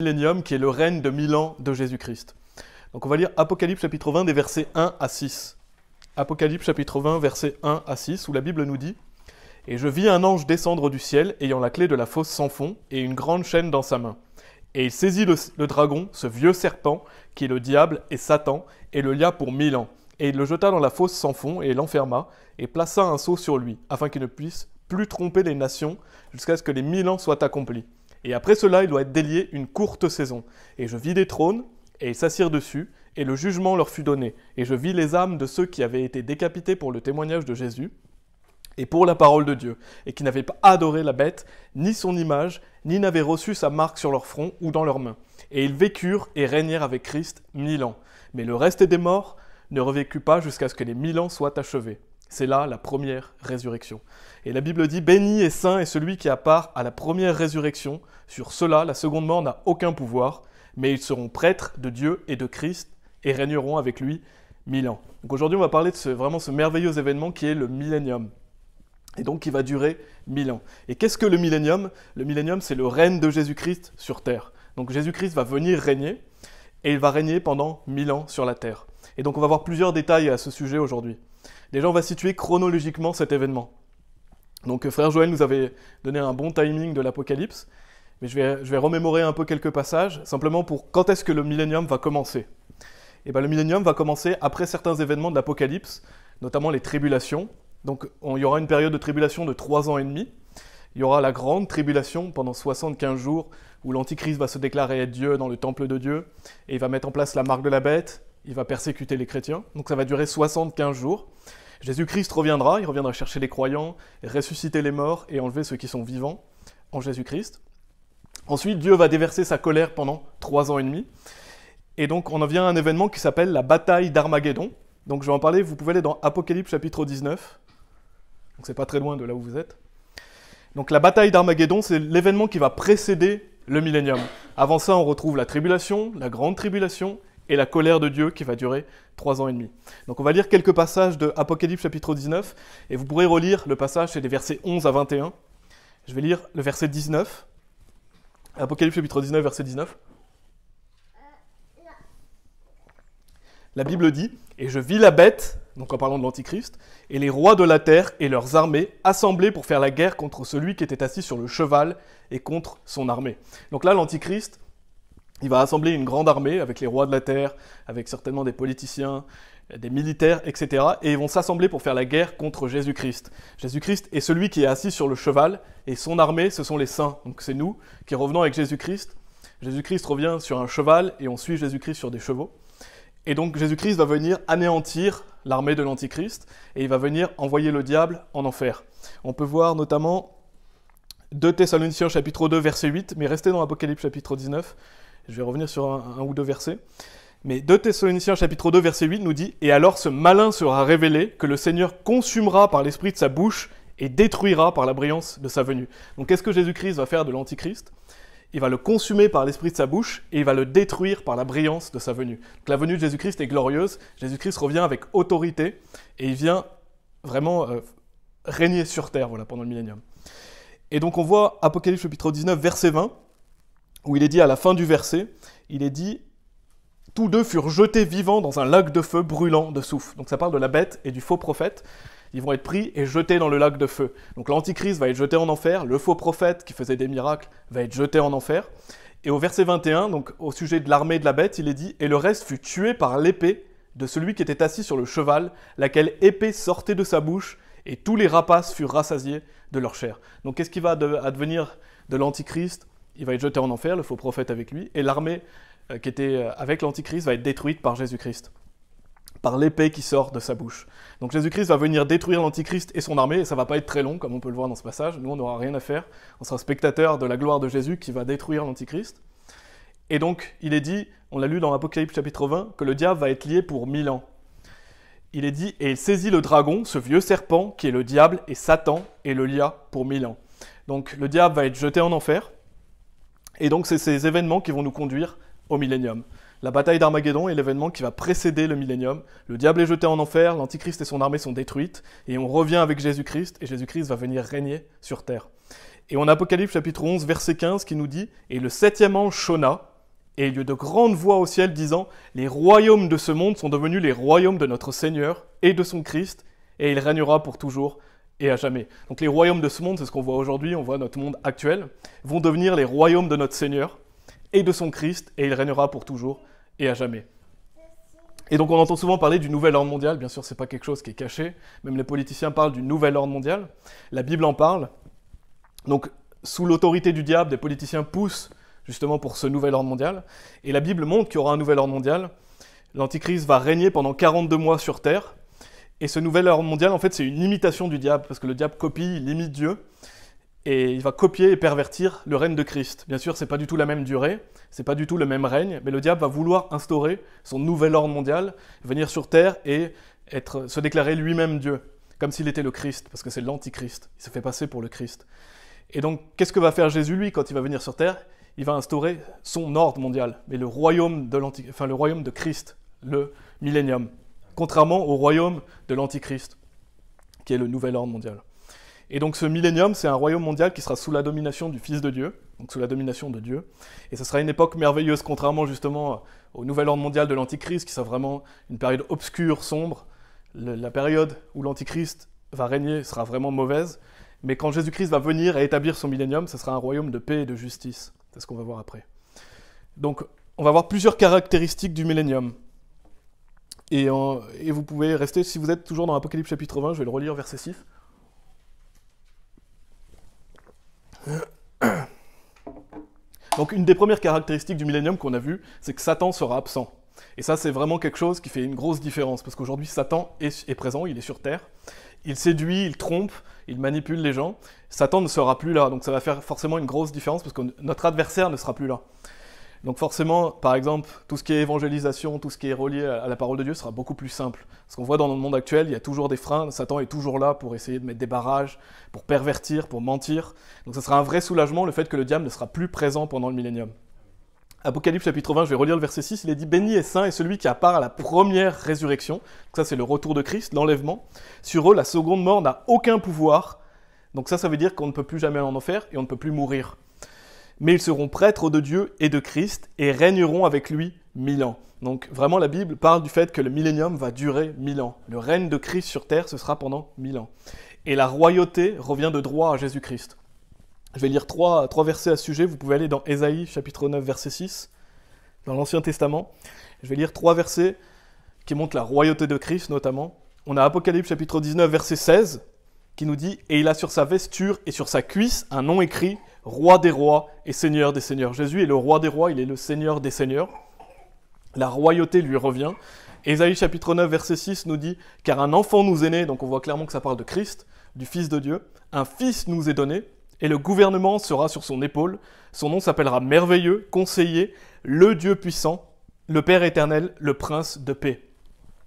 millénium qui est le règne de mille ans de Jésus-Christ. Donc on va lire Apocalypse chapitre 20 des versets 1 à 6. Apocalypse chapitre 20 versets 1 à 6 où la Bible nous dit Et je vis un ange descendre du ciel ayant la clé de la fosse sans fond et une grande chaîne dans sa main. Et il saisit le, dragon, ce vieux serpent, qui est le diable et Satan, et le lia pour mille ans. Et il le jeta dans la fosse sans fond et l'enferma, et plaça un seau sur lui, afin qu'il ne puisse plus tromper les nations jusqu'à ce que les mille ans soient accomplis. Et après cela, il doit être délié une courte saison. Et je vis des trônes, et ils s'assirent dessus, et le jugement leur fut donné. Et je vis les âmes de ceux qui avaient été décapités pour le témoignage de Jésus, et pour la parole de Dieu, et qui n'avaient pas adoré la bête, ni son image, ni n'avaient reçu sa marque sur leur front ou dans leurs mains. Et ils vécurent et régnèrent avec Christ mille ans. Mais le reste des morts ne revécut pas jusqu'à ce que les mille ans soient achevés. C'est là la première résurrection. Et la Bible dit, béni et saint est celui qui a part à la première résurrection. Sur cela, la seconde mort n'a aucun pouvoir, mais ils seront prêtres de Dieu et de Christ et régneront avec lui mille ans. Donc aujourd'hui, on va parler de ce, vraiment ce merveilleux événement qui est le millénium. Et donc qui va durer mille ans. Et qu'est-ce que le millénium Le millénium, c'est le règne de Jésus-Christ sur terre. Donc Jésus-Christ va venir régner et il va régner pendant mille ans sur la terre. Et donc on va voir plusieurs détails à ce sujet aujourd'hui. Déjà, on va situer chronologiquement cet événement. Donc, euh, frère Joël nous avait donné un bon timing de l'Apocalypse, mais je vais, remémorer un peu quelques passages, simplement pour quand est-ce que le millénium va commencer. Et eh bien, le millénium va commencer après certains événements de l'Apocalypse, notamment les tribulations. Donc, il y aura une période de tribulation de trois ans et demi. Il y aura la grande tribulation pendant 75 jours où l'Antichrist va se déclarer être Dieu dans le temple de Dieu et il va mettre en place la marque de la bête, il va persécuter les chrétiens. Donc ça va durer 75 jours. Jésus-Christ reviendra, il reviendra chercher les croyants, ressusciter les morts et enlever ceux qui sont vivants en Jésus-Christ. Ensuite, Dieu va déverser sa colère pendant trois ans et demi. Et donc, on en vient à un événement qui s'appelle la bataille d'Armageddon. Donc, je vais en parler, vous pouvez aller dans Apocalypse chapitre 19. Donc, c'est pas très loin de là où vous êtes. Donc, la bataille d'Armageddon, c'est l'événement qui va précéder le millénium. Avant ça, on retrouve la tribulation, la grande tribulation, et la colère de Dieu qui va durer trois ans et demi. Donc on va lire quelques passages de Apocalypse chapitre 19, et vous pourrez relire le passage, c'est des versets 11 à 21. Je vais lire le verset 19. Apocalypse chapitre 19, verset 19. La Bible dit, et je vis la bête, donc en parlant de l'Antichrist, et les rois de la terre et leurs armées assemblés pour faire la guerre contre celui qui était assis sur le cheval et contre son armée. Donc là, l'Antichrist, il va assembler une grande armée avec les rois de la terre, avec certainement des politiciens, des militaires, etc. Et ils vont s'assembler pour faire la guerre contre Jésus-Christ. Jésus-Christ est celui qui est assis sur le cheval, et son armée, ce sont les saints. Donc c'est nous qui revenons avec Jésus-Christ. Jésus-Christ revient sur un cheval, et on suit Jésus-Christ sur des chevaux. Et donc Jésus-Christ va venir anéantir l'armée de l'Antichrist, et il va venir envoyer le diable en enfer. On peut voir notamment 2 Thessaloniciens chapitre 2 verset 8, mais restez dans l'Apocalypse chapitre 19, je vais revenir sur un, ou deux versets. Mais 2 Thessaloniciens chapitre 2 verset 8 nous dit Et alors ce malin sera révélé que le Seigneur consumera par l'esprit de sa bouche et détruira par la brillance de sa venue. Donc qu'est-ce que Jésus-Christ va faire de l'Antichrist Il va le consumer par l'esprit de sa bouche et il va le détruire par la brillance de sa venue. Donc la venue de Jésus-Christ est glorieuse. Jésus-Christ revient avec autorité et il vient vraiment euh, régner sur terre voilà pendant le millénium. Et donc on voit Apocalypse chapitre 19 verset 20 où il est dit à la fin du verset, il est dit tous deux furent jetés vivants dans un lac de feu brûlant de souffle. » Donc ça parle de la bête et du faux prophète. Ils vont être pris et jetés dans le lac de feu. Donc l'antichrist va être jeté en enfer, le faux prophète qui faisait des miracles va être jeté en enfer. Et au verset 21, donc au sujet de l'armée de la bête, il est dit Et le reste fut tué par l'épée de celui qui était assis sur le cheval, laquelle épée sortait de sa bouche, et tous les rapaces furent rassasiés de leur chair. Donc qu'est-ce qui va advenir de l'antichrist il va être jeté en enfer, le faux prophète avec lui, et l'armée euh, qui était euh, avec l'Antichrist va être détruite par Jésus-Christ, par l'épée qui sort de sa bouche. Donc Jésus-Christ va venir détruire l'Antichrist et son armée, et ça va pas être très long, comme on peut le voir dans ce passage. Nous, on n'aura rien à faire, on sera spectateur de la gloire de Jésus qui va détruire l'Antichrist. Et donc, il est dit, on l'a lu dans l'Apocalypse chapitre 20, que le diable va être lié pour mille ans. Il est dit, et il saisit le dragon, ce vieux serpent qui est le diable, et Satan, et le lia pour mille ans. Donc le diable va être jeté en enfer, et donc, c'est ces événements qui vont nous conduire au millénium. La bataille d'Armageddon est l'événement qui va précéder le millénium. Le diable est jeté en enfer, l'Antichrist et son armée sont détruites, et on revient avec Jésus-Christ, et Jésus-Christ va venir régner sur terre. Et on a Apocalypse chapitre 11, verset 15, qui nous dit Et le septième ange Shona, et il de grandes voix au ciel disant Les royaumes de ce monde sont devenus les royaumes de notre Seigneur et de son Christ, et il régnera pour toujours et à jamais. Donc les royaumes de ce monde, c'est ce qu'on voit aujourd'hui, on voit notre monde actuel, vont devenir les royaumes de notre Seigneur et de son Christ, et il régnera pour toujours et à jamais. Et donc on entend souvent parler du nouvel ordre mondial, bien sûr c'est pas quelque chose qui est caché, même les politiciens parlent du nouvel ordre mondial, la Bible en parle. Donc sous l'autorité du diable, des politiciens poussent justement pour ce nouvel ordre mondial, et la Bible montre qu'il y aura un nouvel ordre mondial. L'Antichrist va régner pendant 42 mois sur Terre, et ce nouvel ordre mondial, en fait, c'est une imitation du diable, parce que le diable copie, il imite Dieu, et il va copier et pervertir le règne de Christ. Bien sûr, c'est pas du tout la même durée, c'est pas du tout le même règne, mais le diable va vouloir instaurer son nouvel ordre mondial, venir sur terre et être, se déclarer lui-même Dieu, comme s'il était le Christ, parce que c'est l'antichrist, il se fait passer pour le Christ. Et donc, qu'est-ce que va faire Jésus, lui, quand il va venir sur terre Il va instaurer son ordre mondial, mais le royaume de, enfin, le royaume de Christ, le millénium contrairement au royaume de l'Antichrist, qui est le nouvel ordre mondial. Et donc ce millénium, c'est un royaume mondial qui sera sous la domination du Fils de Dieu, donc sous la domination de Dieu. Et ce sera une époque merveilleuse, contrairement justement au nouvel ordre mondial de l'Antichrist, qui sera vraiment une période obscure, sombre. la période où l'Antichrist va régner sera vraiment mauvaise. Mais quand Jésus-Christ va venir et établir son millénium, ce sera un royaume de paix et de justice. C'est ce qu'on va voir après. Donc on va voir plusieurs caractéristiques du millénium. Euh, et, vous pouvez rester, si vous êtes toujours dans l'Apocalypse chapitre 20, je vais le relire verset 6. Donc une des premières caractéristiques du millénium qu'on a vu, c'est que Satan sera absent. Et ça, c'est vraiment quelque chose qui fait une grosse différence, parce qu'aujourd'hui, Satan est, présent, il est sur Terre. Il séduit, il trompe, il manipule les gens. Satan ne sera plus là, donc ça va faire forcément une grosse différence, parce que notre adversaire ne sera plus là. Donc forcément, par exemple, tout ce qui est évangélisation, tout ce qui est relié à la parole de Dieu sera beaucoup plus simple. Parce qu'on voit dans le monde actuel, il y a toujours des freins, Satan est toujours là pour essayer de mettre des barrages, pour pervertir, pour mentir. Donc ça sera un vrai soulagement le fait que le diable ne sera plus présent pendant le millénium. Apocalypse chapitre 20, je vais relire le verset 6, il est dit Béni et saint est celui qui a part à la première résurrection. Donc ça c'est le retour de Christ, l'enlèvement. Sur eux, la seconde mort n'a aucun pouvoir. Donc ça, ça veut dire qu'on ne peut plus jamais en enfer et on ne peut plus mourir mais ils seront prêtres de Dieu et de Christ et régneront avec lui mille ans. Donc vraiment la Bible parle du fait que le millénium va durer mille ans. Le règne de Christ sur terre, ce sera pendant mille ans. Et la royauté revient de droit à Jésus-Christ. Je vais lire trois, trois versets à ce sujet. Vous pouvez aller dans Ésaïe chapitre 9 verset 6, dans l'Ancien Testament. Je vais lire trois versets qui montrent la royauté de Christ notamment. On a Apocalypse chapitre 19 verset 16 qui nous dit Et il a sur sa vesture et sur sa cuisse un nom écrit roi des rois et seigneur des seigneurs. Jésus est le roi des rois, il est le seigneur des seigneurs. La royauté lui revient. Ésaïe chapitre 9, verset 6 nous dit Car un enfant nous est né, donc on voit clairement que ça parle de Christ, du Fils de Dieu, un fils nous est donné, et le gouvernement sera sur son épaule. Son nom s'appellera Merveilleux, Conseiller, le Dieu puissant, le Père éternel, le Prince de paix.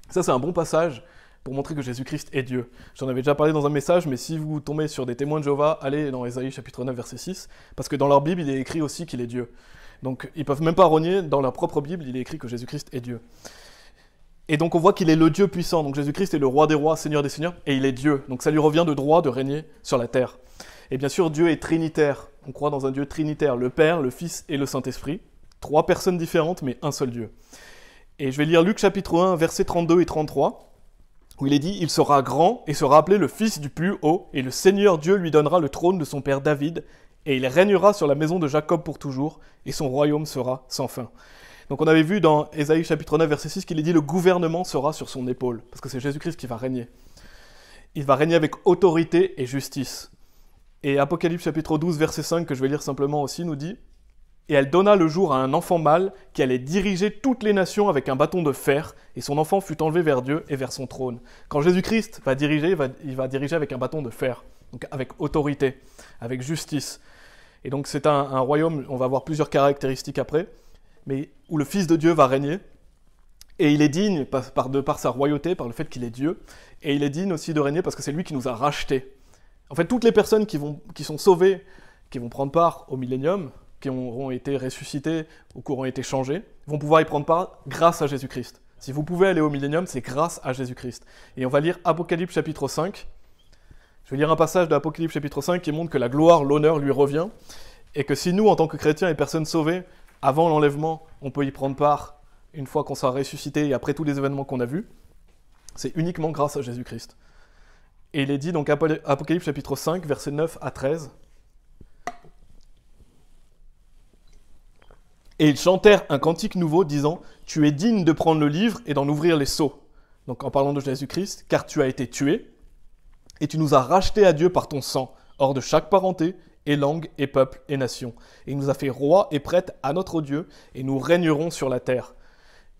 Ça, c'est un bon passage pour montrer que Jésus-Christ est Dieu. J'en avais déjà parlé dans un message, mais si vous tombez sur des témoins de Jéhovah, allez dans Ésaïe chapitre 9, verset 6, parce que dans leur Bible, il est écrit aussi qu'il est Dieu. Donc ils peuvent même pas rogner, dans leur propre Bible, il est écrit que Jésus-Christ est Dieu. Et donc on voit qu'il est le Dieu puissant, donc Jésus-Christ est le roi des rois, seigneur des seigneurs, et il est Dieu. Donc ça lui revient de droit de régner sur la terre. Et bien sûr, Dieu est trinitaire. On croit dans un Dieu trinitaire, le Père, le Fils et le Saint-Esprit. Trois personnes différentes, mais un seul Dieu. Et je vais lire Luc chapitre 1, verset 32 et 33 où il est dit Il sera grand et sera appelé le Fils du Plus Haut, et le Seigneur Dieu lui donnera le trône de son père David, et il régnera sur la maison de Jacob pour toujours, et son royaume sera sans fin. Donc on avait vu dans Ésaïe chapitre 9, verset 6 qu'il est dit Le gouvernement sera sur son épaule, parce que c'est Jésus-Christ qui va régner. Il va régner avec autorité et justice. Et Apocalypse chapitre 12, verset 5, que je vais lire simplement aussi, nous dit et elle donna le jour à un enfant mâle qui allait diriger toutes les nations avec un bâton de fer, et son enfant fut enlevé vers Dieu et vers son trône. Quand Jésus-Christ va diriger, il va diriger avec un bâton de fer, donc avec autorité, avec justice. Et donc c'est un, royaume, on va voir plusieurs caractéristiques après, mais où le Fils de Dieu va régner, et il est digne par, par de par sa royauté, par le fait qu'il est Dieu, et il est digne aussi de régner parce que c'est lui qui nous a rachetés. En fait, toutes les personnes qui, vont, qui sont sauvées, qui vont prendre part au millénium, qui auront été ressuscités ou qui auront été changés, vont pouvoir y prendre part grâce à Jésus-Christ. Si vous pouvez aller au millénium, c'est grâce à Jésus-Christ. Et on va lire Apocalypse chapitre 5. Je vais lire un passage d'Apocalypse chapitre 5 qui montre que la gloire, l'honneur lui revient, et que si nous, en tant que chrétiens et personnes sauvées, avant l'enlèvement, on peut y prendre part une fois qu'on sera ressuscité et après tous les événements qu'on a vus, c'est uniquement grâce à Jésus-Christ. Et il est dit donc Apocalypse chapitre 5, versets 9 à 13. Et ils chantèrent un cantique nouveau disant, Tu es digne de prendre le livre et d'en ouvrir les sceaux. Donc en parlant de Jésus-Christ, car tu as été tué, et tu nous as rachetés à Dieu par ton sang, hors de chaque parenté, et langue, et peuple, et nation. Et il nous a fait roi et prêtre à notre Dieu, et nous régnerons sur la terre.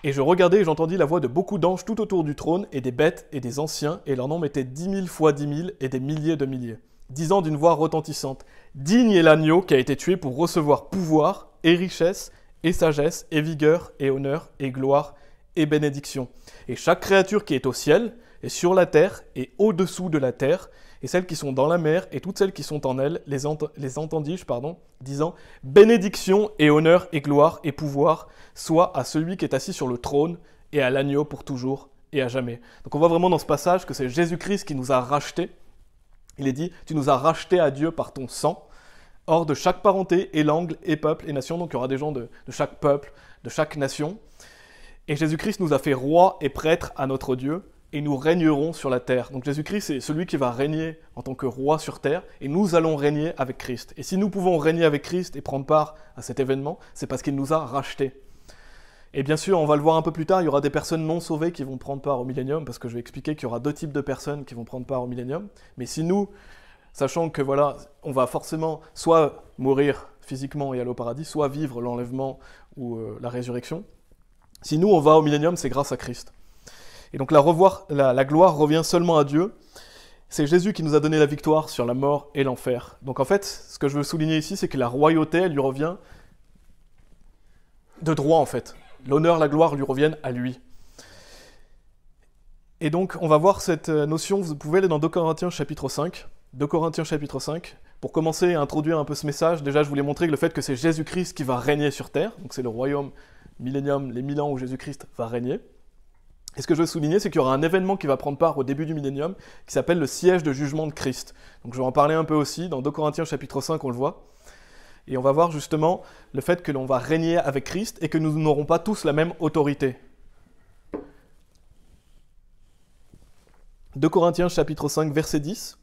Et je regardais et j'entendis la voix de beaucoup d'anges tout autour du trône, et des bêtes, et des anciens, et leur nombre était dix mille fois dix mille, et des milliers de milliers, disant d'une voix retentissante, Digne est l'agneau qui a été tué pour recevoir pouvoir, et richesse, et sagesse, et vigueur, et honneur, et gloire, et bénédiction. Et chaque créature qui est au ciel, et sur la terre, et au-dessous de la terre, et celles qui sont dans la mer, et toutes celles qui sont en elle, les, entendis-je, pardon, disant Bénédiction et honneur et gloire et pouvoir soit à celui qui est assis sur le trône, et à l'agneau pour toujours et à jamais. Donc on voit vraiment dans ce passage que c'est Jésus-Christ qui nous a rachetés. Il est dit Tu nous as rachetés à Dieu par ton sang hors de chaque parenté et langue et peuple et nation. Donc il y aura des gens de, de chaque peuple, de chaque nation. Et Jésus-Christ nous a fait roi et prêtre à notre Dieu, et nous régnerons sur la terre. Donc Jésus-Christ est celui qui va régner en tant que roi sur terre, et nous allons régner avec Christ. Et si nous pouvons régner avec Christ et prendre part à cet événement, c'est parce qu'il nous a rachetés. Et bien sûr, on va le voir un peu plus tard, il y aura des personnes non sauvées qui vont prendre part au millénium, parce que je vais expliquer qu'il y aura deux types de personnes qui vont prendre part au millénium. Mais si nous, sachant que voilà, on va forcément soit mourir physiquement et aller au paradis, soit vivre l'enlèvement ou euh, la résurrection. Si nous, on va au millénium, c'est grâce à Christ. Et donc la, revoir, la, gloire revient seulement à Dieu. C'est Jésus qui nous a donné la victoire sur la mort et l'enfer. Donc en fait, ce que je veux souligner ici, c'est que la royauté, lui revient de droit en fait. L'honneur, la gloire lui reviennent à lui. Et donc on va voir cette euh, notion, vous pouvez aller dans 2 Corinthiens chapitre 5. 2 Corinthiens chapitre 5. Pour commencer à introduire un peu ce message, déjà je voulais montrer le fait que c'est Jésus-Christ qui va régner sur terre, donc c'est le royaume millénium, les mille ans où Jésus-Christ va régner. Et ce que je veux souligner, c'est qu'il y aura un événement qui va prendre part au début du millénium qui s'appelle le siège de jugement de Christ. Donc je vais en parler un peu aussi, dans 2 Corinthiens chapitre 5 on le voit. Et on va voir justement le fait que l'on va régner avec Christ et que nous n'aurons pas tous la même autorité. 2 Corinthiens chapitre 5 verset 10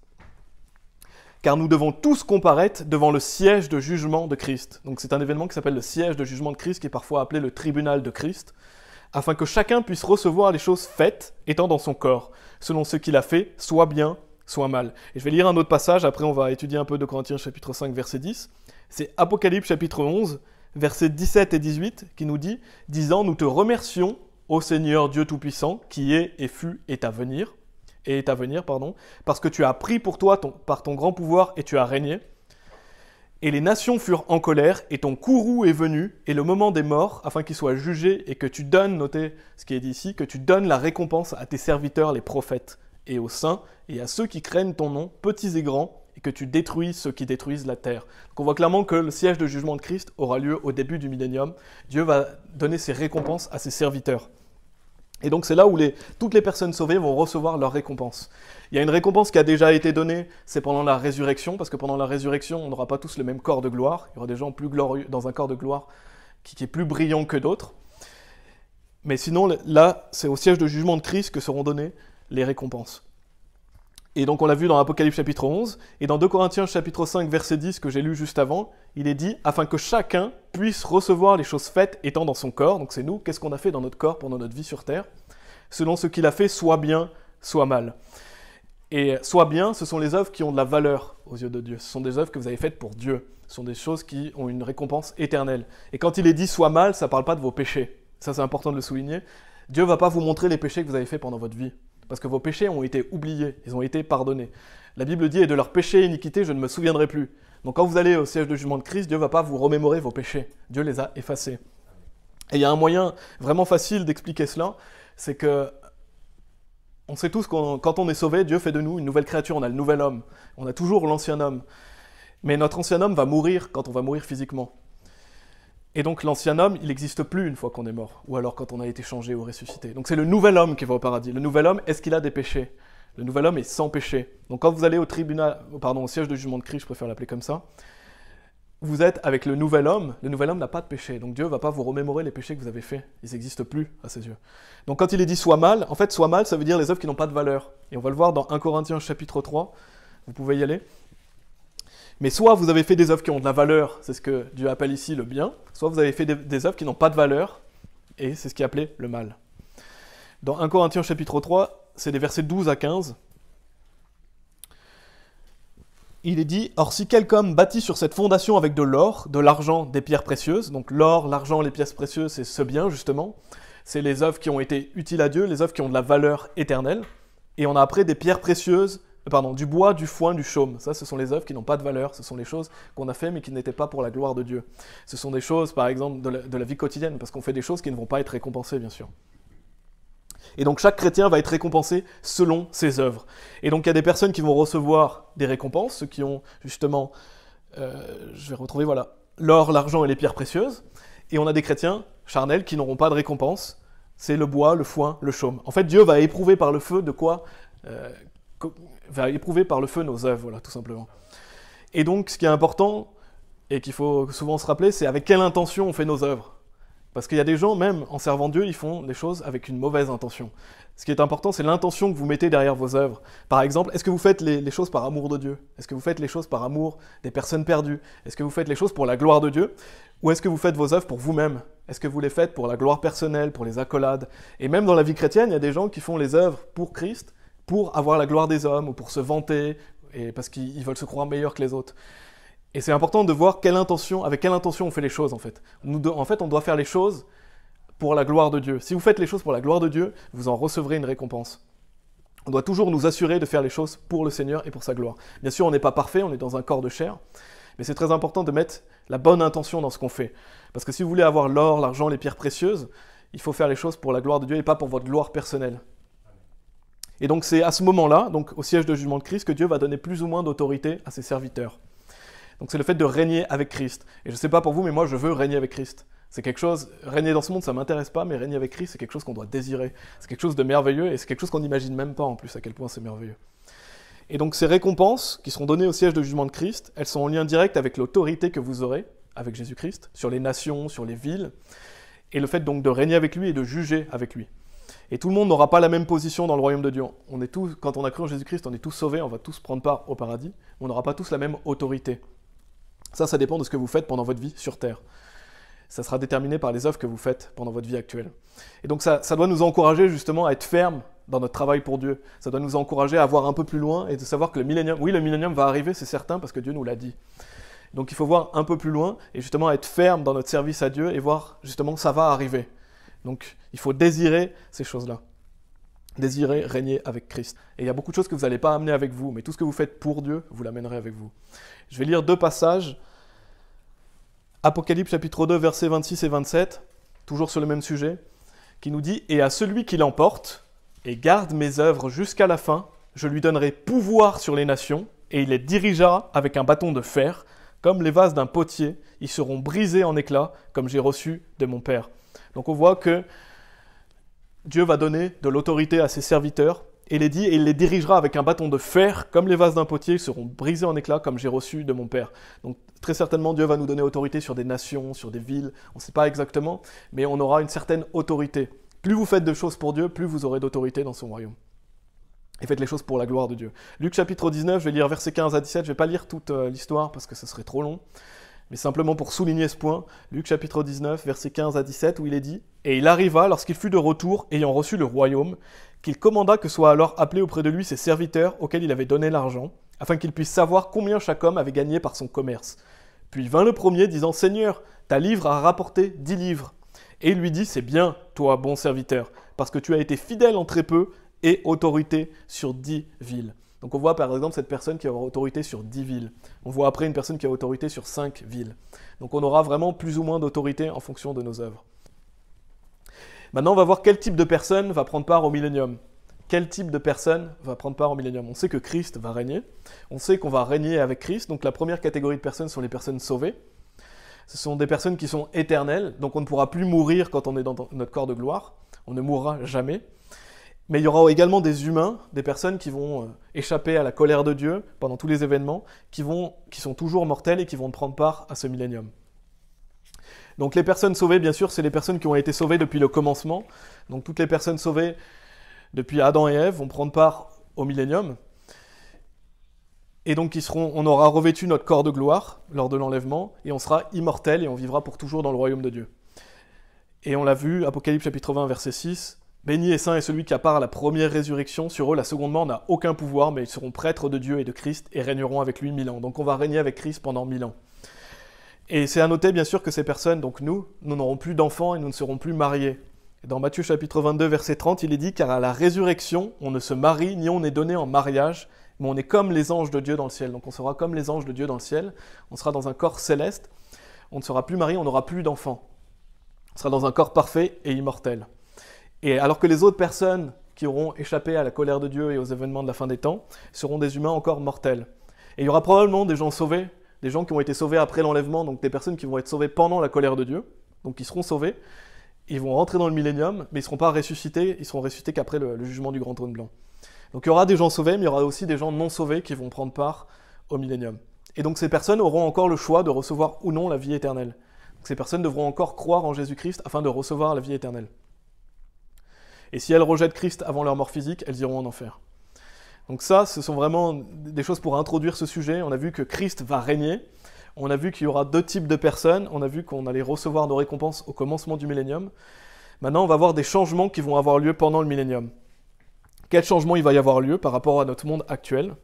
car nous devons tous comparaître devant le siège de jugement de Christ. Donc c'est un événement qui s'appelle le siège de jugement de Christ, qui est parfois appelé le tribunal de Christ, afin que chacun puisse recevoir les choses faites étant dans son corps, selon ce qu'il a fait, soit bien, soit mal. Et je vais lire un autre passage, après on va étudier un peu de Corinthiens chapitre 5 verset 10. C'est Apocalypse chapitre 11 versets 17 et 18 qui nous dit, disant, nous te remercions, ô Seigneur Dieu Tout-Puissant, qui est et fut et à venir et est à venir, pardon, parce que tu as pris pour toi par ton grand pouvoir et tu as régné. Et les nations furent en colère, et ton courroux est venu, et le moment des morts, afin qu'ils soient jugés, et que tu donnes, notez ce qui est dit ici, que tu donnes la récompense à tes serviteurs, les prophètes, et aux saints, et à ceux qui craignent ton nom, petits et grands, et que tu détruis ceux qui détruisent la terre. Donc on voit clairement que le siège de jugement de Christ aura lieu au début du millénium. Dieu va donner ses récompenses à ses serviteurs. Et donc c'est là où toutes les personnes sauvées vont recevoir leur récompense. Il y a une récompense qui a déjà été donnée, c'est pendant la résurrection, parce que pendant la résurrection, on n'aura pas tous le même corps de gloire. Il y aura des gens plus glorieux dans un corps de gloire qui, qui est plus brillant que d'autres. Mais sinon, là, c'est au siège de jugement de Christ que seront données les récompenses. Et donc on l'a vu dans Apocalypse chapitre 11, et dans 2 Corinthiens chapitre 5 verset 10 que j'ai lu juste avant, il est dit « afin que chacun puisse recevoir les choses faites étant dans son corps », donc c'est nous, qu'est-ce qu'on a fait dans notre corps pendant notre vie sur terre, selon ce qu'il a fait, soit bien, soit mal. Et soit bien, ce sont les œuvres qui ont de la valeur aux yeux de Dieu, ce sont des œuvres que vous avez faites pour Dieu, ce sont des choses qui ont une récompense éternelle. Et quand il est dit « soit mal », ça ne parle pas de vos péchés, ça c'est important de le souligner, Dieu ne va pas vous montrer les péchés que vous avez faits pendant votre vie parce que vos péchés ont été oubliés, ils ont été pardonnés. La Bible dit, et de leurs péchés et iniquités, je ne me souviendrai plus. Donc quand vous allez au siège de jugement de Christ, Dieu ne va pas vous remémorer vos péchés. Dieu les a effacés. Et il y a un moyen vraiment facile d'expliquer cela, c'est que on sait tous que quand on est sauvé, Dieu fait de nous une nouvelle créature, on a le nouvel homme, on a toujours l'ancien homme. Mais notre ancien homme va mourir quand on va mourir physiquement. Et donc l'ancien homme, il n'existe plus une fois qu'on est mort, ou alors quand on a été changé ou ressuscité. Donc c'est le nouvel homme qui va au paradis. Le nouvel homme, est-ce qu'il a des péchés Le nouvel homme est sans péché. Donc quand vous allez au tribunal, pardon, au siège de jugement de Christ, je préfère l'appeler comme ça, vous êtes avec le nouvel homme, le nouvel homme n'a pas de péché. Donc Dieu ne va pas vous remémorer les péchés que vous avez faits. Ils n'existent plus à ses yeux. Donc quand il est dit soit mal, en fait soit mal, ça veut dire les œuvres qui n'ont pas de valeur. Et on va le voir dans 1 Corinthiens chapitre 3. Vous pouvez y aller. Mais soit vous avez fait des œuvres qui ont de la valeur, c'est ce que Dieu appelle ici le bien, soit vous avez fait des, œuvres qui n'ont pas de valeur, et c'est ce qui est appelé le mal. Dans 1 Corinthiens chapitre 3, c'est des versets 12 à 15. Il est dit Or, si quelqu'un bâtit sur cette fondation avec de l'or, de l'argent, des pierres précieuses, donc l'or, l'argent, les pièces précieuses, c'est ce bien justement, c'est les œuvres qui ont été utiles à Dieu, les œuvres qui ont de la valeur éternelle, et on a après des pierres précieuses, euh, pardon, du bois, du foin, du chaume. Ça, ce sont les œuvres qui n'ont pas de valeur. Ce sont les choses qu'on a fait mais qui n'étaient pas pour la gloire de Dieu. Ce sont des choses, par exemple, de la, vie quotidienne, parce qu'on fait des choses qui ne vont pas être récompensées, bien sûr. Et donc chaque chrétien va être récompensé selon ses œuvres. Et donc il y a des personnes qui vont recevoir des récompenses, ceux qui ont justement, euh, je vais retrouver, voilà, l'or, l'argent et les pierres précieuses. Et on a des chrétiens charnels qui n'auront pas de récompense. C'est le bois, le foin, le chaume. En fait, Dieu va éprouver par le feu de quoi, euh, enfin, éprouver par le feu nos œuvres, voilà, tout simplement. Et donc, ce qui est important et qu'il faut souvent se rappeler, c'est avec quelle intention on fait nos œuvres. Parce qu'il y a des gens, même en servant Dieu, ils font les choses avec une mauvaise intention. Ce qui est important, c'est l'intention que vous mettez derrière vos œuvres. Par exemple, est-ce que vous faites les, les, choses par amour de Dieu Est-ce que vous faites les choses par amour des personnes perdues Est-ce que vous faites les choses pour la gloire de Dieu Ou est-ce que vous faites vos œuvres pour vous-même Est-ce que vous les faites pour la gloire personnelle, pour les accolades Et même dans la vie chrétienne, il y a des gens qui font les œuvres pour Christ, pour avoir la gloire des hommes ou pour se vanter, et parce qu'ils veulent se croire meilleurs que les autres. Et c'est important de voir quelle intention, avec quelle intention on fait les choses en fait. en fait, on doit faire les choses pour la gloire de Dieu. Si vous faites les choses pour la gloire de Dieu, vous en recevrez une récompense. On doit toujours nous assurer de faire les choses pour le Seigneur et pour sa gloire. Bien sûr, on n'est pas parfait, on est dans un corps de chair, mais c'est très important de mettre la bonne intention dans ce qu'on fait. Parce que si vous voulez avoir l'or, l'argent, les pierres précieuses, il faut faire les choses pour la gloire de Dieu et pas pour votre gloire personnelle. Et donc c'est à ce moment-là, donc au siège de jugement de Christ, que Dieu va donner plus ou moins d'autorité à ses serviteurs. Donc c'est le fait de régner avec Christ. Et je ne sais pas pour vous, mais moi je veux régner avec Christ. C'est quelque chose, régner dans ce monde, ça m'intéresse pas, mais régner avec Christ, c'est quelque chose qu'on doit désirer. C'est quelque chose de merveilleux et c'est quelque chose qu'on n'imagine même pas en plus à quel point c'est merveilleux. Et donc ces récompenses qui seront données au siège de jugement de Christ, elles sont en lien direct avec l'autorité que vous aurez avec Jésus-Christ sur les nations, sur les villes, et le fait donc de régner avec lui et de juger avec lui. Et tout le monde n'aura pas la même position dans le royaume de Dieu. On est tous, quand on a cru en Jésus-Christ, on est tous sauvés, on va tous prendre part au paradis. On n'aura pas tous la même autorité. Ça, ça dépend de ce que vous faites pendant votre vie sur Terre. Ça sera déterminé par les œuvres que vous faites pendant votre vie actuelle. Et donc ça, ça doit nous encourager justement à être fermes dans notre travail pour Dieu. Ça doit nous encourager à voir un peu plus loin et de savoir que le millénium, oui, le millénium va arriver, c'est certain, parce que Dieu nous l'a dit. Donc il faut voir un peu plus loin et justement être ferme dans notre service à Dieu et voir justement ça va arriver. Donc il faut désirer ces choses-là. Désirer régner avec Christ. Et il y a beaucoup de choses que vous n'allez pas amener avec vous, mais tout ce que vous faites pour Dieu, vous l'amènerez avec vous. Je vais lire deux passages. Apocalypse chapitre 2, versets 26 et 27, toujours sur le même sujet, qui nous dit Et à celui qui l'emporte et garde mes œuvres jusqu'à la fin, je lui donnerai pouvoir sur les nations, et il les dirigera avec un bâton de fer, comme les vases d'un potier, ils seront brisés en éclats, comme j'ai reçu de mon Père. Donc on voit que Dieu va donner de l'autorité à ses serviteurs et les dit, et il les dirigera avec un bâton de fer, comme les vases d'un potier seront brisés en éclats, comme j'ai reçu de mon Père. Donc très certainement, Dieu va nous donner autorité sur des nations, sur des villes, on ne sait pas exactement, mais on aura une certaine autorité. Plus vous faites de choses pour Dieu, plus vous aurez d'autorité dans son royaume. Et faites les choses pour la gloire de Dieu. Luc chapitre 19, je vais lire versets 15 à 17, je ne vais pas lire toute euh, l'histoire parce que ce serait trop long. Mais simplement pour souligner ce point, Luc chapitre 19, versets 15 à 17, où il est dit Et il arriva, lorsqu'il fut de retour, ayant reçu le royaume, qu'il commanda que soient alors appelés auprès de lui ses serviteurs auxquels il avait donné l'argent, afin qu'ils puissent savoir combien chaque homme avait gagné par son commerce. Puis vint le premier, disant Seigneur, ta livre a rapporté dix livres. Et il lui dit C'est bien, toi, bon serviteur, parce que tu as été fidèle en très peu, et autorité sur dix villes. Donc on voit par exemple cette personne qui aura autorité sur 10 villes. On voit après une personne qui a autorité sur 5 villes. Donc on aura vraiment plus ou moins d'autorité en fonction de nos œuvres. Maintenant, on va voir quel type de personne va prendre part au millénium. Quel type de personne va prendre part au millénium On sait que Christ va régner. On sait qu'on va régner avec Christ. Donc la première catégorie de personnes sont les personnes sauvées. Ce sont des personnes qui sont éternelles, donc on ne pourra plus mourir quand on est dans notre corps de gloire. On ne mourra jamais. Mais il y aura également des humains, des personnes qui vont euh, échapper à la colère de Dieu pendant tous les événements, qui, sont toujours mortels et qui vont prendre part à ce millénium. Donc les personnes sauvées, bien sûr, c'est les personnes qui ont été sauvées depuis le commencement. Donc toutes les personnes sauvées depuis Adam et Ève vont prendre part au millénium. Et donc seront, on aura revêtu notre corps de gloire lors de l'enlèvement, et on sera immortel et on vivra pour toujours dans le royaume de Dieu. Et on l'a vu, Apocalypse chapitre 20, verset 6, Béni et saint est celui qui a part à la première résurrection. Sur eux, la seconde mort n'a aucun pouvoir, mais ils seront prêtres de Dieu et de Christ et régneront avec lui mille ans. Donc on va régner avec Christ pendant mille ans. Et c'est à noter bien sûr que ces personnes, donc nous, nous n'aurons plus d'enfants et nous ne serons plus mariés. Et dans Matthieu chapitre 22, verset 30, il est dit Car à la résurrection, on ne se marie ni on est donné en mariage, mais on est comme les anges de Dieu dans le ciel. Donc on sera comme les anges de Dieu dans le ciel. On sera dans un corps céleste. On ne sera plus marié, on n'aura plus d'enfants. On sera dans un corps parfait et immortel. Et alors que les autres personnes qui auront échappé à la colère de Dieu et aux événements de la fin des temps seront des humains encore mortels. Et il y aura probablement des gens sauvés, des gens qui ont été sauvés après l'enlèvement, donc des personnes qui vont être sauvées pendant la colère de Dieu, donc qui seront sauvés. Ils vont rentrer dans le millénium, mais ils ne seront pas ressuscités, ils seront ressuscités qu'après le, jugement du grand trône blanc. Donc il y aura des gens sauvés, mais il y aura aussi des gens non sauvés qui vont prendre part au millénium. Et donc ces personnes auront encore le choix de recevoir ou non la vie éternelle. ces personnes devront encore croire en Jésus-Christ afin de recevoir la vie éternelle. Et si elles rejettent Christ avant leur mort physique, elles iront en enfer. Donc ça, ce sont vraiment des choses pour introduire ce sujet. On a vu que Christ va régner. On a vu qu'il y aura deux types de personnes. On a vu qu'on allait recevoir nos récompenses au commencement du millénium. Maintenant, on va voir des changements qui vont avoir lieu pendant le millénium. Quels changements il va y avoir lieu par rapport à notre monde actuel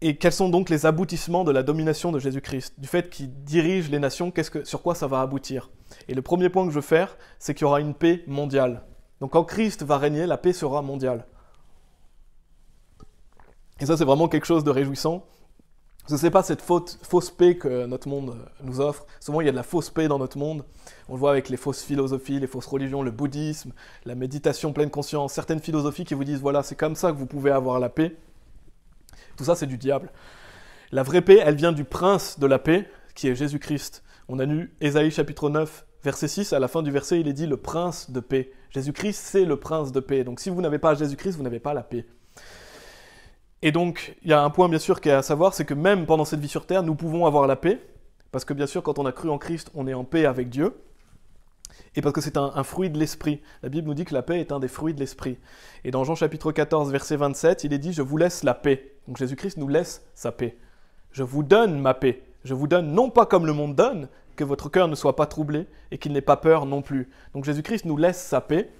Et quels sont donc les aboutissements de la domination de Jésus-Christ Du fait qu'il dirige les nations, Qu'est-ce que, sur quoi ça va aboutir et le premier point que je veux faire, c'est qu'il y aura une paix mondiale. Donc quand Christ va régner, la paix sera mondiale. Et ça, c'est vraiment quelque chose de réjouissant. Ce n'est pas cette fausse paix que notre monde nous offre. Souvent, il y a de la fausse paix dans notre monde. On le voit avec les fausses philosophies, les fausses religions, le bouddhisme, la méditation pleine conscience, certaines philosophies qui vous disent, voilà, c'est comme ça que vous pouvez avoir la paix. Tout ça, c'est du diable. La vraie paix, elle vient du prince de la paix, qui est Jésus-Christ. On a lu Ésaïe chapitre 9, verset 6. À la fin du verset, il est dit le prince de paix. Jésus-Christ, c'est le prince de paix. Donc si vous n'avez pas Jésus-Christ, vous n'avez pas la paix. Et donc, il y a un point bien sûr qui est à savoir, c'est que même pendant cette vie sur terre, nous pouvons avoir la paix. Parce que bien sûr, quand on a cru en Christ, on est en paix avec Dieu. Et parce que c'est un, un, fruit de l'esprit. La Bible nous dit que la paix est un des fruits de l'esprit. Et dans Jean chapitre 14, verset 27, il est dit Je vous laisse la paix. Donc Jésus-Christ nous laisse sa paix. Je vous donne ma paix. Je vous donne non pas comme le monde donne, que votre cœur ne soit pas troublé et qu'il n'ait pas peur non plus. Donc Jésus-Christ nous laisse sa paix.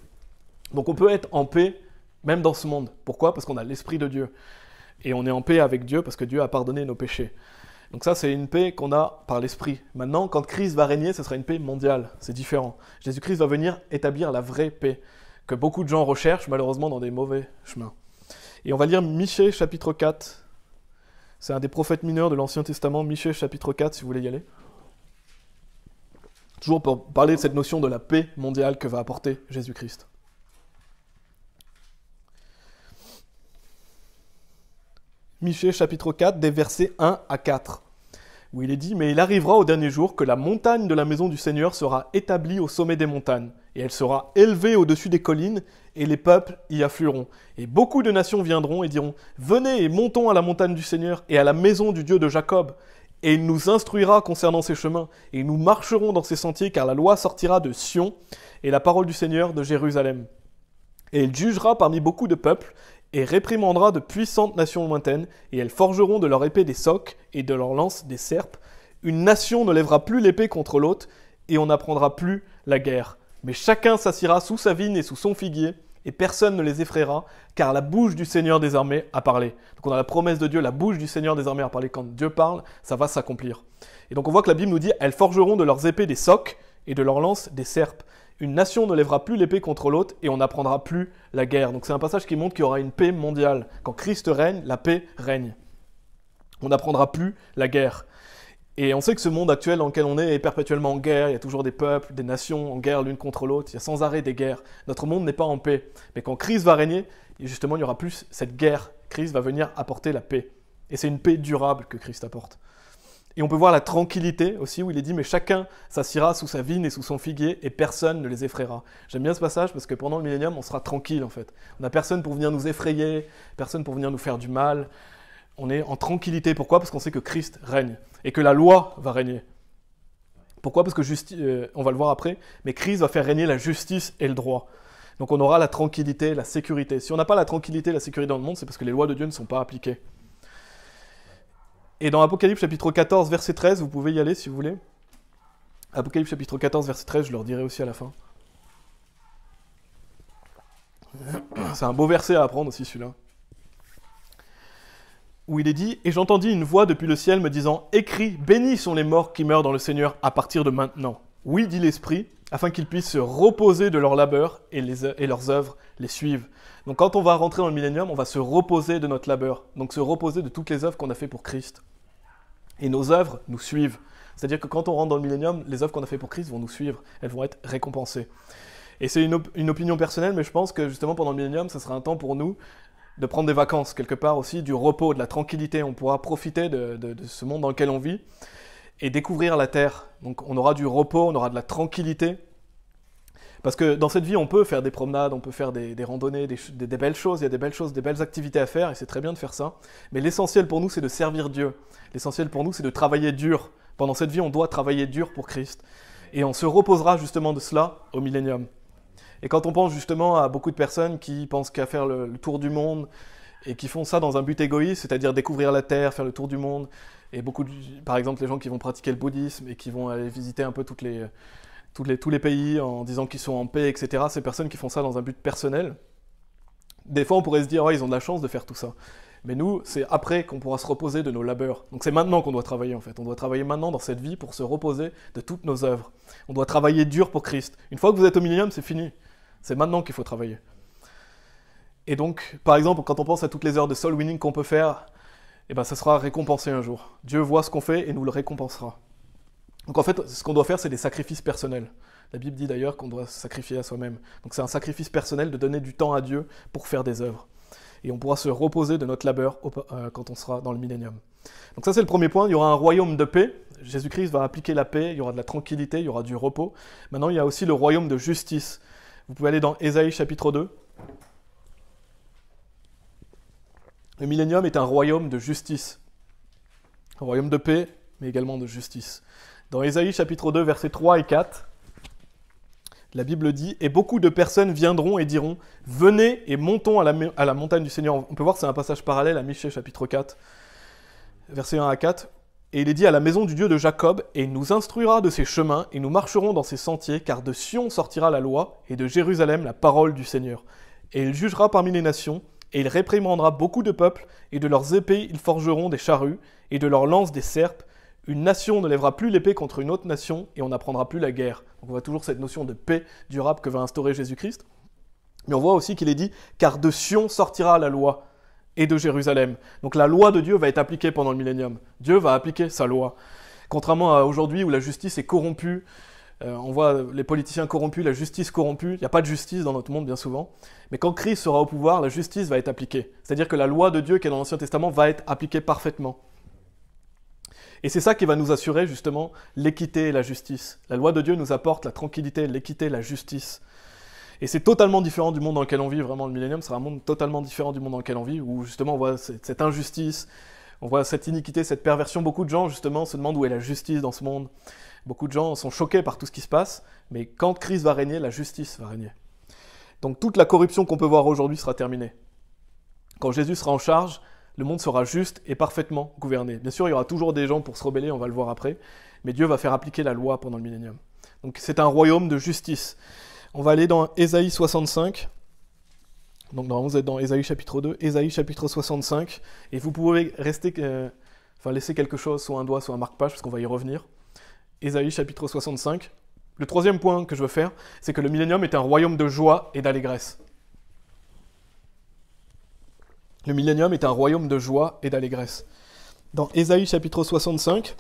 Donc on peut être en paix même dans ce monde. Pourquoi Parce qu'on a l'Esprit de Dieu. Et on est en paix avec Dieu parce que Dieu a pardonné nos péchés. Donc ça, c'est une paix qu'on a par l'Esprit. Maintenant, quand Christ va régner, ce sera une paix mondiale. C'est différent. Jésus-Christ va venir établir la vraie paix que beaucoup de gens recherchent malheureusement dans des mauvais chemins. Et on va lire Michée chapitre 4, c'est un des prophètes mineurs de l'Ancien Testament, Michée chapitre 4, si vous voulez y aller. Toujours pour parler de cette notion de la paix mondiale que va apporter Jésus-Christ. Michée chapitre 4, des versets 1 à 4 où il est dit Mais il arrivera au dernier jour que la montagne de la maison du Seigneur sera établie au sommet des montagnes, et elle sera élevée au-dessus des collines, et les peuples y afflueront. Et beaucoup de nations viendront et diront Venez et montons à la montagne du Seigneur et à la maison du Dieu de Jacob. Et il nous instruira concernant ses chemins, et nous marcherons dans ses sentiers, car la loi sortira de Sion, et la parole du Seigneur de Jérusalem. Et il jugera parmi beaucoup de peuples, et réprimandera de puissantes nations lointaines, et elles forgeront de leur épée des socs et de leur lance des serpes. Une nation ne lèvera plus l'épée contre l'autre, et on n'apprendra plus la guerre. Mais chacun s'assira sous sa vigne et sous son figuier, et personne ne les effraiera, car la bouche du Seigneur des armées a parlé. Donc on a la promesse de Dieu, la bouche du Seigneur des armées a parlé. Quand Dieu parle, ça va s'accomplir. Et donc on voit que la Bible nous dit, elles forgeront de leurs épées des socs et de leur lance des serpes une nation ne lèvera plus l'épée contre l'autre et on n'apprendra plus la guerre. Donc c'est un passage qui montre qu'il y aura une paix mondiale. Quand Christ règne, la paix règne. On n'apprendra plus la guerre. Et on sait que ce monde actuel dans lequel on est est perpétuellement en guerre, il y a toujours des peuples, des nations en guerre l'une contre l'autre, il y a sans arrêt des guerres. Notre monde n'est pas en paix. Mais quand Christ va régner, justement, il n'y aura plus cette guerre. Christ va venir apporter la paix. Et c'est une paix durable que Christ apporte. Et on peut voir la tranquillité aussi où il est dit, mais chacun s'assira sous sa vigne et sous son figuier et personne ne les effraiera. J'aime bien ce passage parce que pendant le millénium, on sera tranquille en fait. On n'a personne pour venir nous effrayer, personne pour venir nous faire du mal. On est en tranquillité. Pourquoi Parce qu'on sait que Christ règne et que la loi va régner. Pourquoi Parce que, euh, on va le voir après, mais Christ va faire régner la justice et le droit. Donc on aura la tranquillité, la sécurité. Si on n'a pas la tranquillité, la sécurité dans le monde, c'est parce que les lois de Dieu ne sont pas appliquées. Et dans Apocalypse chapitre 14, verset 13, vous pouvez y aller si vous voulez. Apocalypse chapitre 14, verset 13, je leur dirai aussi à la fin. C'est un beau verset à apprendre aussi celui-là. Où il est dit Et j'entendis une voix depuis le ciel me disant Écris, bénis sont les morts qui meurent dans le Seigneur à partir de maintenant. Oui, dit l'Esprit, afin qu'ils puissent se reposer de leur labeur et, et leurs œuvres les suivent. Donc quand on va rentrer dans le millénium, on va se reposer de notre labeur, donc se reposer de toutes les œuvres qu'on a fait pour Christ. Et nos œuvres nous suivent. C'est-à-dire que quand on rentre dans le millénium, les œuvres qu'on a fait pour Christ vont nous suivre, elles vont être récompensées. Et c'est une, opinion personnelle, mais je pense que justement pendant le millénium, ce sera un temps pour nous de prendre des vacances, quelque part aussi, du repos, de la tranquillité. On pourra profiter de, de ce monde dans lequel on vit et découvrir la terre. Donc on aura du repos, on aura de la tranquillité, parce que dans cette vie, on peut faire des promenades, on peut faire des, randonnées, des, belles choses, il y a des belles choses, des belles activités à faire, et c'est très bien de faire ça. Mais l'essentiel pour nous, c'est de servir Dieu. L'essentiel pour nous, c'est de travailler dur. Pendant cette vie, on doit travailler dur pour Christ. Et on se reposera justement de cela au millénium. Et quand on pense justement à beaucoup de personnes qui pensent qu'à faire le, le tour du monde, et qui font ça dans un but égoïste, c'est-à-dire découvrir la Terre, faire le tour du monde, et beaucoup, de, par exemple, les gens qui vont pratiquer le bouddhisme et qui vont aller visiter un peu toutes les, tous les, tous les pays en disant qu'ils sont en paix, etc. Ces personnes qui font ça dans un but personnel, des fois on pourrait se dire, Ouais, ils ont de la chance de faire tout ça. Mais nous, c'est après qu'on pourra se reposer de nos labeurs. Donc c'est maintenant qu'on doit travailler en fait. On doit travailler maintenant dans cette vie pour se reposer de toutes nos œuvres. On doit travailler dur pour Christ. Une fois que vous êtes au minimum, c'est fini. C'est maintenant qu'il faut travailler. Et donc, par exemple, quand on pense à toutes les heures de soul winning qu'on peut faire, eh ben, ça sera récompensé un jour. Dieu voit ce qu'on fait et nous le récompensera. Donc en fait, ce qu'on doit faire, c'est des sacrifices personnels. La Bible dit d'ailleurs qu'on doit se sacrifier à soi-même. Donc c'est un sacrifice personnel de donner du temps à Dieu pour faire des œuvres. Et on pourra se reposer de notre labeur euh, quand on sera dans le millénium. Donc ça c'est le premier point, il y aura un royaume de paix. Jésus-Christ va appliquer la paix, il y aura de la tranquillité, il y aura du repos. Maintenant il y a aussi le royaume de justice. Vous pouvez aller dans Ésaïe chapitre 2. Le millénium est un royaume de justice. Un royaume de paix, mais également de justice. Dans Ésaïe chapitre 2, versets 3 et 4, la Bible dit Et beaucoup de personnes viendront et diront Venez et montons à la, montagne du Seigneur. On peut voir, c'est un passage parallèle à Michée chapitre 4, versets 1 à 4. Et il est dit à la maison du Dieu de Jacob, et il nous instruira de ses chemins, et nous marcherons dans ses sentiers, car de Sion sortira la loi, et de Jérusalem la parole du Seigneur. Et il jugera parmi les nations, et il réprimandera beaucoup de peuples, et de leurs épées ils forgeront des charrues, et de leurs lances des serpes, une nation ne lèvera plus l'épée contre une autre nation et on n'apprendra plus la guerre. Donc on voit toujours cette notion de paix durable que va instaurer Jésus-Christ. Mais on voit aussi qu'il est dit car de Sion sortira la loi et de Jérusalem. Donc la loi de Dieu va être appliquée pendant le millénium. Dieu va appliquer sa loi. Contrairement à aujourd'hui où la justice est corrompue, euh, on voit les politiciens corrompus, la justice corrompue, il n'y a pas de justice dans notre monde bien souvent, mais quand Christ sera au pouvoir, la justice va être appliquée. C'est-à-dire que la loi de Dieu qui est dans l'Ancien Testament va être appliquée parfaitement. Et c'est ça qui va nous assurer justement l'équité et la justice. La loi de Dieu nous apporte la tranquillité, l'équité, la justice. Et c'est totalement différent du monde dans lequel on vit, vraiment le millénium, sera un monde totalement différent du monde dans lequel on vit, où justement on voit cette injustice, on voit cette iniquité, cette perversion. Beaucoup de gens justement se demandent où est la justice dans ce monde. Beaucoup de gens sont choqués par tout ce qui se passe, mais quand crise va régner, la justice va régner. Donc toute la corruption qu'on peut voir aujourd'hui sera terminée. Quand Jésus sera en charge, le monde sera juste et parfaitement gouverné. Bien sûr, il y aura toujours des gens pour se rebeller, on va le voir après, mais Dieu va faire appliquer la loi pendant le millénium. Donc c'est un royaume de justice. On va aller dans Ésaïe 65. Donc normalement vous êtes dans Ésaïe chapitre 2, Ésaïe chapitre 65, et vous pouvez rester, euh, enfin laisser quelque chose, soit un doigt, soit un marque-page, parce qu'on va y revenir. Ésaïe chapitre 65. Le troisième point que je veux faire, c'est que le millénium est un royaume de joie et d'allégresse. Le millénium est un royaume de joie et d'allégresse. Dans Ésaïe chapitre 65,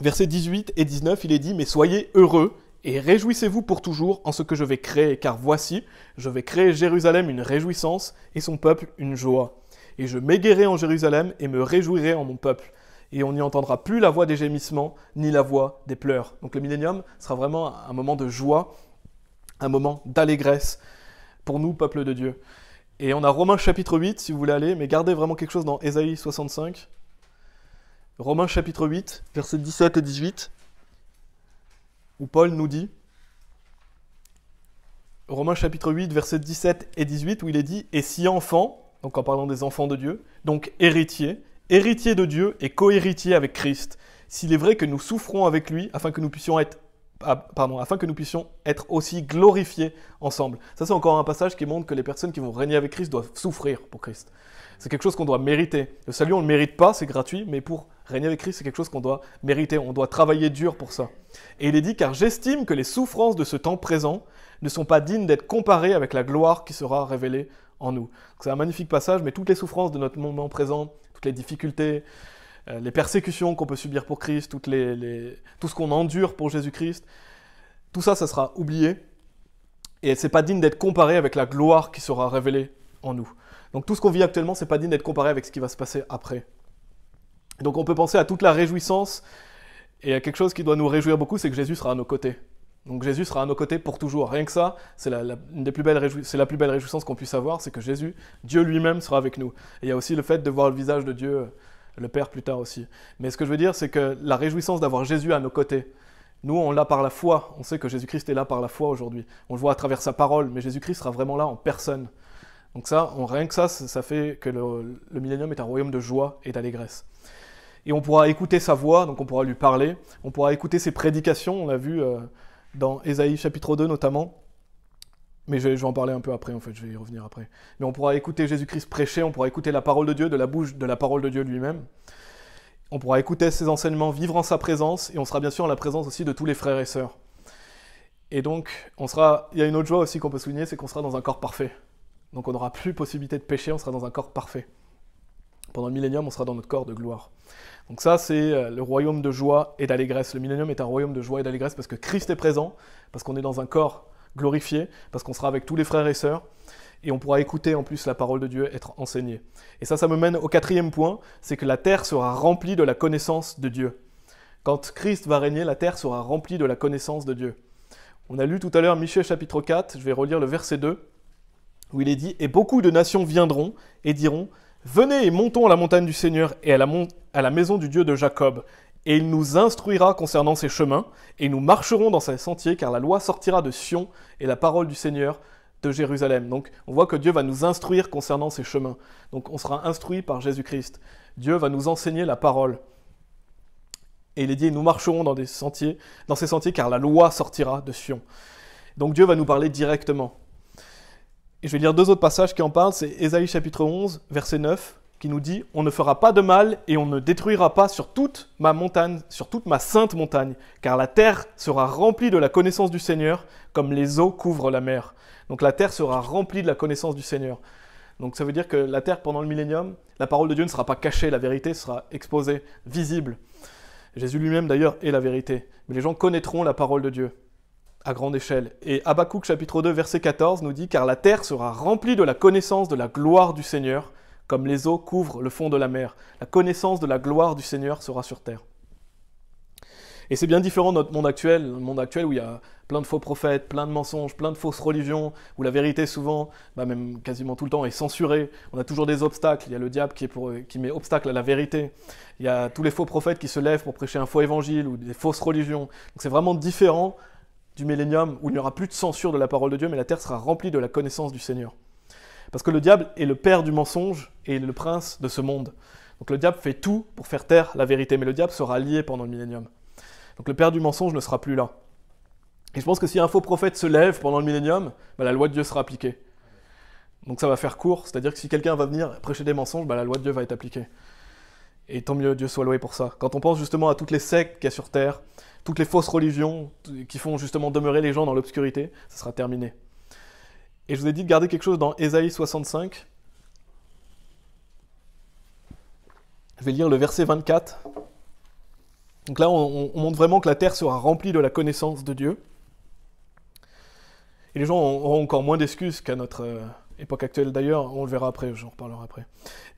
versets 18 et 19, il est dit, mais soyez heureux et réjouissez-vous pour toujours en ce que je vais créer, car voici, je vais créer Jérusalem une réjouissance et son peuple une joie. Et je m'éguerai en Jérusalem et me réjouirai en mon peuple. Et on n'y entendra plus la voix des gémissements, ni la voix des pleurs. Donc le millénium sera vraiment un moment de joie, un moment d'allégresse pour nous, peuple de Dieu. Et on a Romains chapitre 8, si vous voulez aller, mais gardez vraiment quelque chose dans Ésaïe 65. Romains chapitre 8, versets 17 et 18, où Paul nous dit, Romains chapitre 8, versets 17 et 18, où il est dit, Et si enfants, donc en parlant des enfants de Dieu, donc héritiers, héritiers de Dieu et co-héritier avec Christ, s'il est vrai que nous souffrons avec lui, afin que nous puissions être afin que nous puissions être aussi glorifiés ensemble. Ça, c'est encore un passage qui montre que les personnes qui vont régner avec Christ doivent souffrir pour Christ. C'est quelque chose qu'on doit mériter. Le salut, on ne le mérite pas, c'est gratuit, mais pour régner avec Christ, c'est quelque chose qu'on doit mériter. On doit travailler dur pour ça. Et il est dit, car j'estime que les souffrances de ce temps présent ne sont pas dignes d'être comparées avec la gloire qui sera révélée en nous. C'est un magnifique passage, mais toutes les souffrances de notre moment présent, toutes les difficultés, euh, les persécutions qu'on peut subir pour Christ, tout ce qu'on endure pour Jésus-Christ, tout ça, ça sera oublié. Et ce n'est pas digne d'être comparé avec la gloire qui sera révélée en nous. Donc tout ce qu'on vit actuellement, c'est pas digne d'être comparé avec ce qui va se passer après. Donc on peut penser à toute la réjouissance et à quelque chose qui doit nous réjouir beaucoup, c'est que Jésus sera à nos côtés. Donc Jésus sera à nos côtés pour toujours. Rien que ça, c'est la, plus c'est la plus belle réjouissance qu'on puisse avoir, c'est que Jésus, Dieu lui-même, sera avec nous. Et il y a aussi le fait de voir le visage de Dieu le Père plus tard aussi. Mais ce que je veux dire, c'est que la réjouissance d'avoir Jésus à nos côtés, nous, on l'a par la foi. On sait que Jésus-Christ est là par la foi aujourd'hui. On le voit à travers sa parole, mais Jésus-Christ sera vraiment là en personne. Donc ça, on, rien que ça, ça fait que le, le millénium est un royaume de joie et d'allégresse. Et on pourra écouter sa voix, donc on pourra lui parler. On pourra écouter ses prédications, on l'a vu euh, dans Ésaïe chapitre 2 notamment. Mais je vais, en parler un peu après, en fait, je vais y revenir après. Mais on pourra écouter Jésus-Christ prêcher, on pourra écouter la parole de Dieu de la bouche de la parole de Dieu lui-même. On pourra écouter ses enseignements, vivre en sa présence, et on sera bien sûr en la présence aussi de tous les frères et sœurs. Et donc, on sera. Il y a une autre joie aussi qu'on peut souligner, c'est qu'on sera dans un corps parfait. Donc on n'aura plus possibilité de pécher, on sera dans un corps parfait. Pendant le millénium, on sera dans notre corps de gloire. Donc ça, c'est euh, le royaume de joie et d'allégresse. Le millénium est un royaume de joie et d'allégresse parce que Christ est présent, parce qu'on est dans un corps glorifié, parce qu'on sera avec tous les frères et sœurs, et on pourra écouter en plus la parole de Dieu être enseignée. Et ça, ça me mène au quatrième point, c'est que la terre sera remplie de la connaissance de Dieu. Quand Christ va régner, la terre sera remplie de la connaissance de Dieu. On a lu tout à l'heure michel chapitre 4, je vais relire le verset 2, où il est dit, Et beaucoup de nations viendront et diront, Venez et montons à la montagne du Seigneur et à la, à la maison du Dieu de Jacob, et il nous instruira concernant ses chemins, et nous marcherons dans ses sentiers, car la loi sortira de Sion et la parole du Seigneur de Jérusalem. Donc on voit que Dieu va nous instruire concernant ses chemins. Donc on sera instruit par Jésus-Christ. Dieu va nous enseigner la parole. Et il est dit, nous marcherons dans, des sentiers, dans ces sentiers, car la loi sortira de Sion. Donc Dieu va nous parler directement. Et je vais lire deux autres passages qui en parlent, c'est Ésaïe chapitre 11, verset 9, qui nous dit On ne fera pas de mal et on ne détruira pas sur toute ma montagne, sur toute ma sainte montagne, car la terre sera remplie de la connaissance du Seigneur, comme les eaux couvrent la mer. Donc la terre sera remplie de la connaissance du Seigneur. Donc ça veut dire que la terre pendant le millénium, la parole de Dieu ne sera pas cachée, la vérité sera exposée, visible. Jésus lui-même d'ailleurs est la vérité. Mais les gens connaîtront la parole de Dieu à grande échelle. Et Habakkuk chapitre 2 verset 14 nous dit Car la terre sera remplie de la connaissance de la gloire du Seigneur comme les eaux couvrent le fond de la mer. La connaissance de la gloire du Seigneur sera sur terre. Et c'est bien différent de notre monde actuel, monde actuel où il y a plein de faux prophètes, plein de mensonges, plein de fausses religions, où la vérité souvent, bah, même quasiment tout le temps, est censurée. On a toujours des obstacles. Il y a le diable qui, met obstacle à la vérité. Il y a tous les faux prophètes qui se lèvent pour prêcher un faux évangile ou des fausses religions. Donc c'est vraiment différent du millénium où il n'y aura plus de censure de la parole de Dieu, mais la terre sera remplie de la connaissance du Seigneur. Parce que le diable est le père du mensonge et le prince de ce monde. Donc le diable fait tout pour faire taire la vérité, mais le diable sera lié pendant le millénium. Donc le père du mensonge ne sera plus là. Et je pense que si un faux prophète se lève pendant le millénium, bah, la loi de Dieu sera appliquée. Donc ça va faire court, c'est-à-dire que si quelqu'un va venir prêcher des mensonges, bah, la loi de Dieu va être appliquée. Et tant mieux, Dieu soit loué pour ça. Quand on pense justement à toutes les sectes qu'il y a sur Terre, toutes les fausses religions qui font justement demeurer les gens dans l'obscurité, ça sera terminé. Et je vous ai dit de garder quelque chose dans Ésaïe 65. Je vais lire le verset 24. Donc là, on, montre vraiment que la terre sera remplie de la connaissance de Dieu. Et les gens auront encore moins d'excuses qu'à notre euh, époque actuelle d'ailleurs. On le verra après, j'en reparlerai après.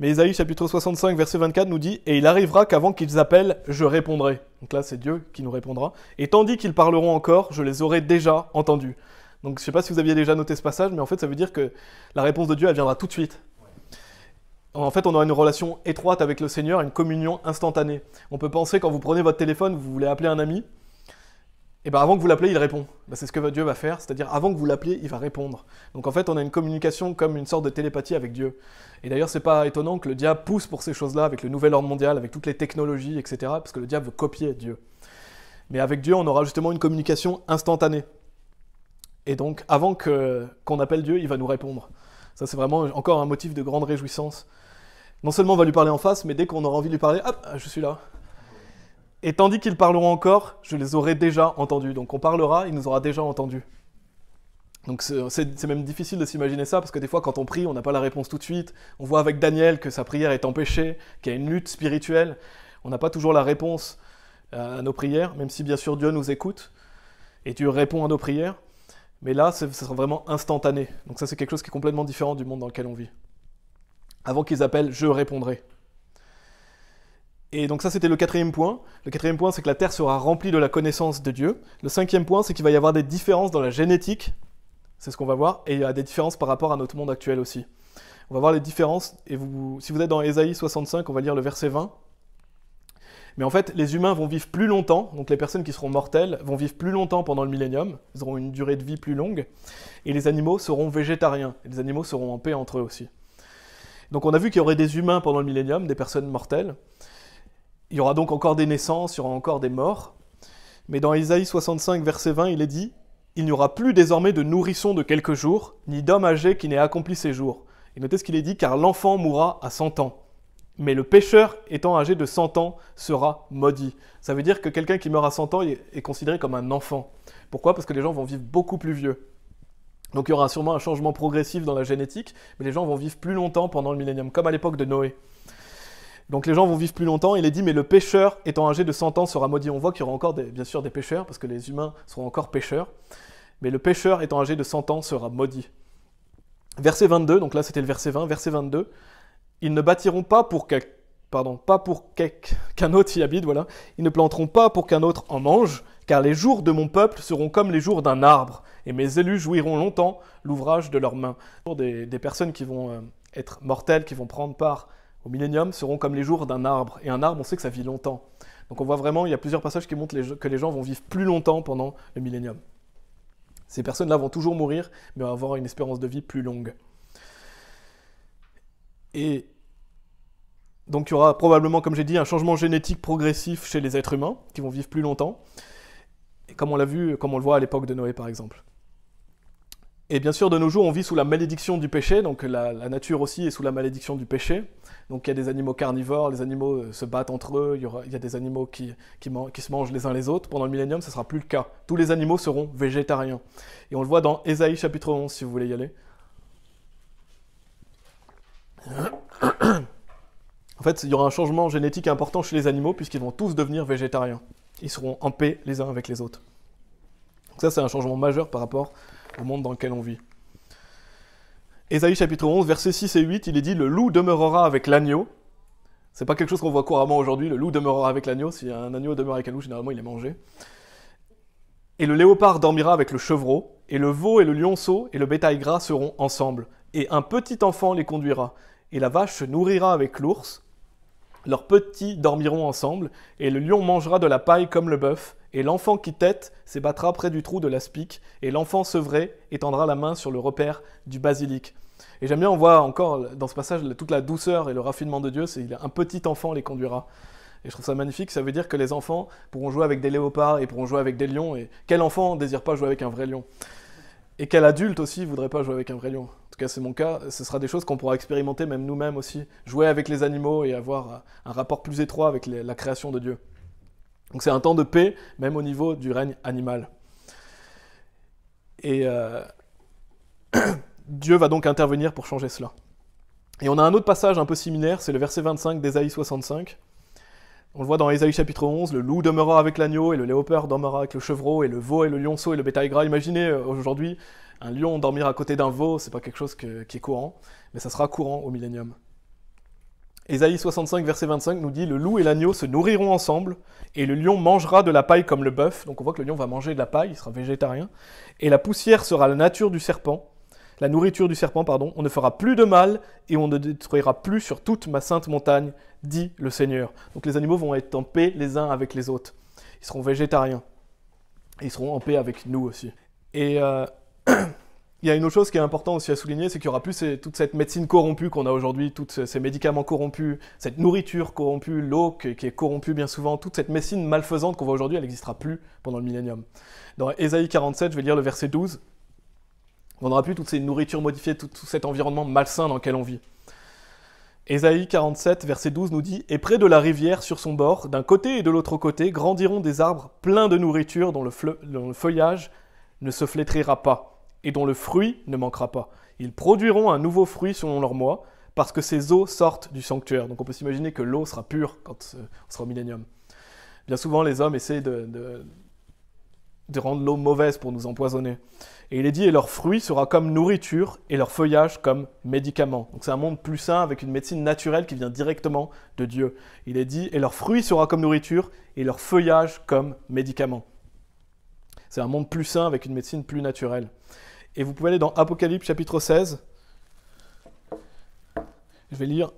Mais Ésaïe chapitre 65, verset 24 nous dit Et il arrivera qu'avant qu'ils appellent, je répondrai. Donc là, c'est Dieu qui nous répondra. Et tandis qu'ils parleront encore, je les aurai déjà entendus. Donc je ne sais pas si vous aviez déjà noté ce passage, mais en fait ça veut dire que la réponse de Dieu, elle viendra tout de suite. En fait, on aura une relation étroite avec le Seigneur, une communion instantanée. On peut penser quand vous prenez votre téléphone, vous voulez appeler un ami, et bien avant que vous l'appelez, il répond. Ben, c'est ce que Dieu va faire, c'est-à-dire avant que vous l'appelez, il va répondre. Donc en fait, on a une communication comme une sorte de télépathie avec Dieu. Et d'ailleurs, c'est pas étonnant que le diable pousse pour ces choses-là avec le nouvel ordre mondial, avec toutes les technologies, etc., parce que le diable veut copier Dieu. Mais avec Dieu, on aura justement une communication instantanée. Et donc, avant qu'on appelle Dieu, il va nous répondre. Ça, c'est vraiment encore un motif de grande réjouissance. Non seulement on va lui parler en face, mais dès qu'on aura envie de lui parler, hop, je suis là. Et tandis qu'ils parleront encore, je les aurai déjà entendus. Donc on parlera, il nous aura déjà entendus. Donc c'est même difficile de s'imaginer ça, parce que des fois quand on prie, on n'a pas la réponse tout de suite. On voit avec Daniel que sa prière est empêchée, qu'il y a une lutte spirituelle. On n'a pas toujours la réponse euh, à nos prières, même si bien sûr Dieu nous écoute et Dieu répond à nos prières. Mais là, ce sera vraiment instantané. Donc ça, c'est quelque chose qui est complètement différent du monde dans lequel on vit. Avant qu'ils appellent, je répondrai. Et donc ça, c'était le quatrième point. Le quatrième point, c'est que la Terre sera remplie de la connaissance de Dieu. Le cinquième point, c'est qu'il va y avoir des différences dans la génétique. C'est ce qu'on va voir. Et il y a des différences par rapport à notre monde actuel aussi. On va voir les différences. Et vous, si vous êtes dans Ésaïe 65, on va lire le verset 20. Mais en fait, les humains vont vivre plus longtemps, donc les personnes qui seront mortelles vont vivre plus longtemps pendant le millénium, ils auront une durée de vie plus longue, et les animaux seront végétariens, et les animaux seront en paix entre eux aussi. Donc on a vu qu'il y aurait des humains pendant le millénium, des personnes mortelles. Il y aura donc encore des naissances, il y aura encore des morts. Mais dans Isaïe 65, verset 20, il est dit Il n'y aura plus désormais de nourrissons de quelques jours, ni d'homme âgé qui n'ait accompli ses jours. Et notez ce qu'il est dit Car l'enfant mourra à 100 ans mais le pêcheur, étant âgé de 100 ans sera maudit. Ça veut dire que quelqu'un qui meurt à 100 ans est considéré comme un enfant. Pourquoi Parce que les gens vont vivre beaucoup plus vieux. Donc il y aura sûrement un changement progressif dans la génétique, mais les gens vont vivre plus longtemps pendant le millénium, comme à l'époque de Noé. Donc les gens vont vivre plus longtemps, il est dit, mais le pêcheur, étant âgé de 100 ans sera maudit. On voit qu'il y aura encore des, bien sûr des pécheurs, parce que les humains seront encore pêcheurs. « mais le pêcheur, étant âgé de 100 ans sera maudit. Verset 22, donc là c'était le verset 20, verset 22. Ils ne bâtiront pas pour qu'un autre y habite, voilà. Ils ne planteront pas pour qu'un autre en mange, car les jours de mon peuple seront comme les jours d'un arbre, et mes élus jouiront longtemps l'ouvrage de leurs mains. Des, des personnes qui vont euh, être mortelles, qui vont prendre part au millénium, seront comme les jours d'un arbre. Et un arbre, on sait que ça vit longtemps. Donc on voit vraiment, il y a plusieurs passages qui montrent que les gens vont vivre plus longtemps pendant le millénium. Ces personnes-là vont toujours mourir, mais avoir une espérance de vie plus longue. Et donc il y aura probablement, comme j'ai dit, un changement génétique progressif chez les êtres humains, qui vont vivre plus longtemps, et comme on l'a vu, comme on le voit à l'époque de Noé par exemple. Et bien sûr, de nos jours, on vit sous la malédiction du péché, donc la, nature aussi est sous la malédiction du péché. Donc il y a des animaux carnivores, les animaux euh, se battent entre eux, il y, a des animaux qui, qui, se mangent les uns les autres. Pendant le millénium, ce ne sera plus le cas. Tous les animaux seront végétariens. Et on le voit dans Ésaïe chapitre 11, si vous voulez y aller en fait, il y aura un changement génétique important chez les animaux puisqu'ils vont tous devenir végétariens. Ils seront en paix les uns avec les autres. Donc ça, c'est un changement majeur par rapport au monde dans lequel on vit. Ésaïe chapitre 11, versets 6 et 8, il est dit Le loup demeurera avec l'agneau. C'est pas quelque chose qu'on voit couramment aujourd'hui, le loup demeurera avec l'agneau. Si un agneau demeure avec un loup, généralement il est mangé. Et le léopard dormira avec le chevreau, et le veau et le lionceau et le bétail gras seront ensemble, et un petit enfant les conduira et la vache se nourrira avec l'ours. Leurs petits dormiront ensemble, et le lion mangera de la paille comme le bœuf, et l'enfant qui tète s'ébattra près du trou de l'aspic, et l'enfant sevré étendra la main sur le repère du basilic. Et j'aime bien, on voit encore dans ce passage toute la douceur et le raffinement de Dieu, c'est un petit enfant les conduira. Et je trouve ça magnifique, ça veut dire que les enfants pourront jouer avec des léopards et pourront jouer avec des lions, et quel enfant ne désire pas jouer avec un vrai lion et qu'à adulte aussi voudrait pas jouer avec un vrai lion En tout cas, c'est mon cas. Ce sera des choses qu'on pourra expérimenter même nous-mêmes aussi. Jouer avec les animaux et avoir euh, un rapport plus étroit avec la création de Dieu. Donc c'est un temps de paix, même au niveau du règne animal. Et euh, Dieu va donc intervenir pour changer cela. Et on a un autre passage un peu similaire, c'est le verset 25 d'Esaïe 65, on le voit dans Ésaïe chapitre 11, le loup demeurera avec l'agneau et le léopard dormira avec le chevreau et le veau et le lionceau et le bétail gras. Imaginez euh, aujourd'hui un lion dormir à côté d'un veau, c'est pas quelque chose qui est courant, mais ça sera courant au millénium. Ésaïe 65, verset 25 nous dit Le loup et l'agneau se nourriront ensemble, et le lion mangera de la paille comme le bœuf. Donc on voit que le lion va manger de la paille, il sera végétarien. Et la poussière sera la nature du serpent, la nourriture du serpent, pardon, on ne fera plus de mal et on ne détruira plus sur toute ma sainte montagne, dit le Seigneur. Donc les animaux vont être en paix les uns avec les autres. Ils seront végétariens. ils seront en paix avec nous aussi. Et euh, il y a une autre chose qui est importante aussi à souligner, c'est qu'il n'y aura plus toute cette médecine corrompue qu'on a aujourd'hui, tous ces médicaments corrompus, cette nourriture corrompue, l'eau qui, est corrompue bien souvent, toute cette médecine malfaisante qu'on voit aujourd'hui, elle n'existera plus pendant le millénium. Dans Ésaïe 47, je vais lire le verset 12. On n'aura plus toutes ces nourritures modifiées, tout, cet environnement malsain dans lequel on vit. Ésaïe 47, verset 12 nous dit Et près de la rivière, sur son bord, d'un côté et de l'autre côté, grandiront des arbres pleins de nourriture dont le, feuillage ne se flétrira pas et dont le fruit ne manquera pas. Ils produiront un nouveau fruit selon leur mois, parce que ces eaux sortent du sanctuaire. Donc on peut s'imaginer que l'eau sera pure quand euh, on sera au millénium. Bien souvent, les hommes essaient de rendre l'eau mauvaise pour nous empoisonner. Et il est dit, et leur fruit sera comme nourriture et leur feuillage comme médicament. Donc c'est un monde plus sain avec une médecine naturelle qui vient directement de Dieu. Il est dit, et leur fruit sera comme nourriture et leur feuillage comme médicament. C'est un monde plus sain avec une médecine plus naturelle. Et vous pouvez aller dans Apocalypse chapitre 16. Je vais lire,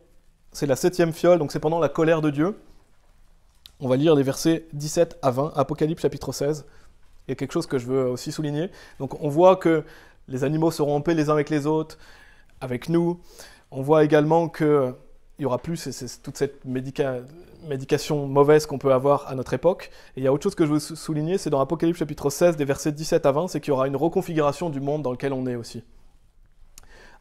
c'est la septième fiole, donc c'est pendant la colère de Dieu. On va lire les versets 17 à 20, Apocalypse chapitre 16. Il y a quelque chose que je veux aussi souligner. Donc on voit que les animaux seront en paix les uns avec les autres, avec nous. On voit également qu'il n'y aura plus toute cette médication mauvaise qu'on peut avoir à notre époque. Et il y a autre chose que je veux souligner, c'est dans Apocalypse chapitre 16, des versets 17 à 20, c'est qu'il y aura une reconfiguration du monde dans lequel on est aussi.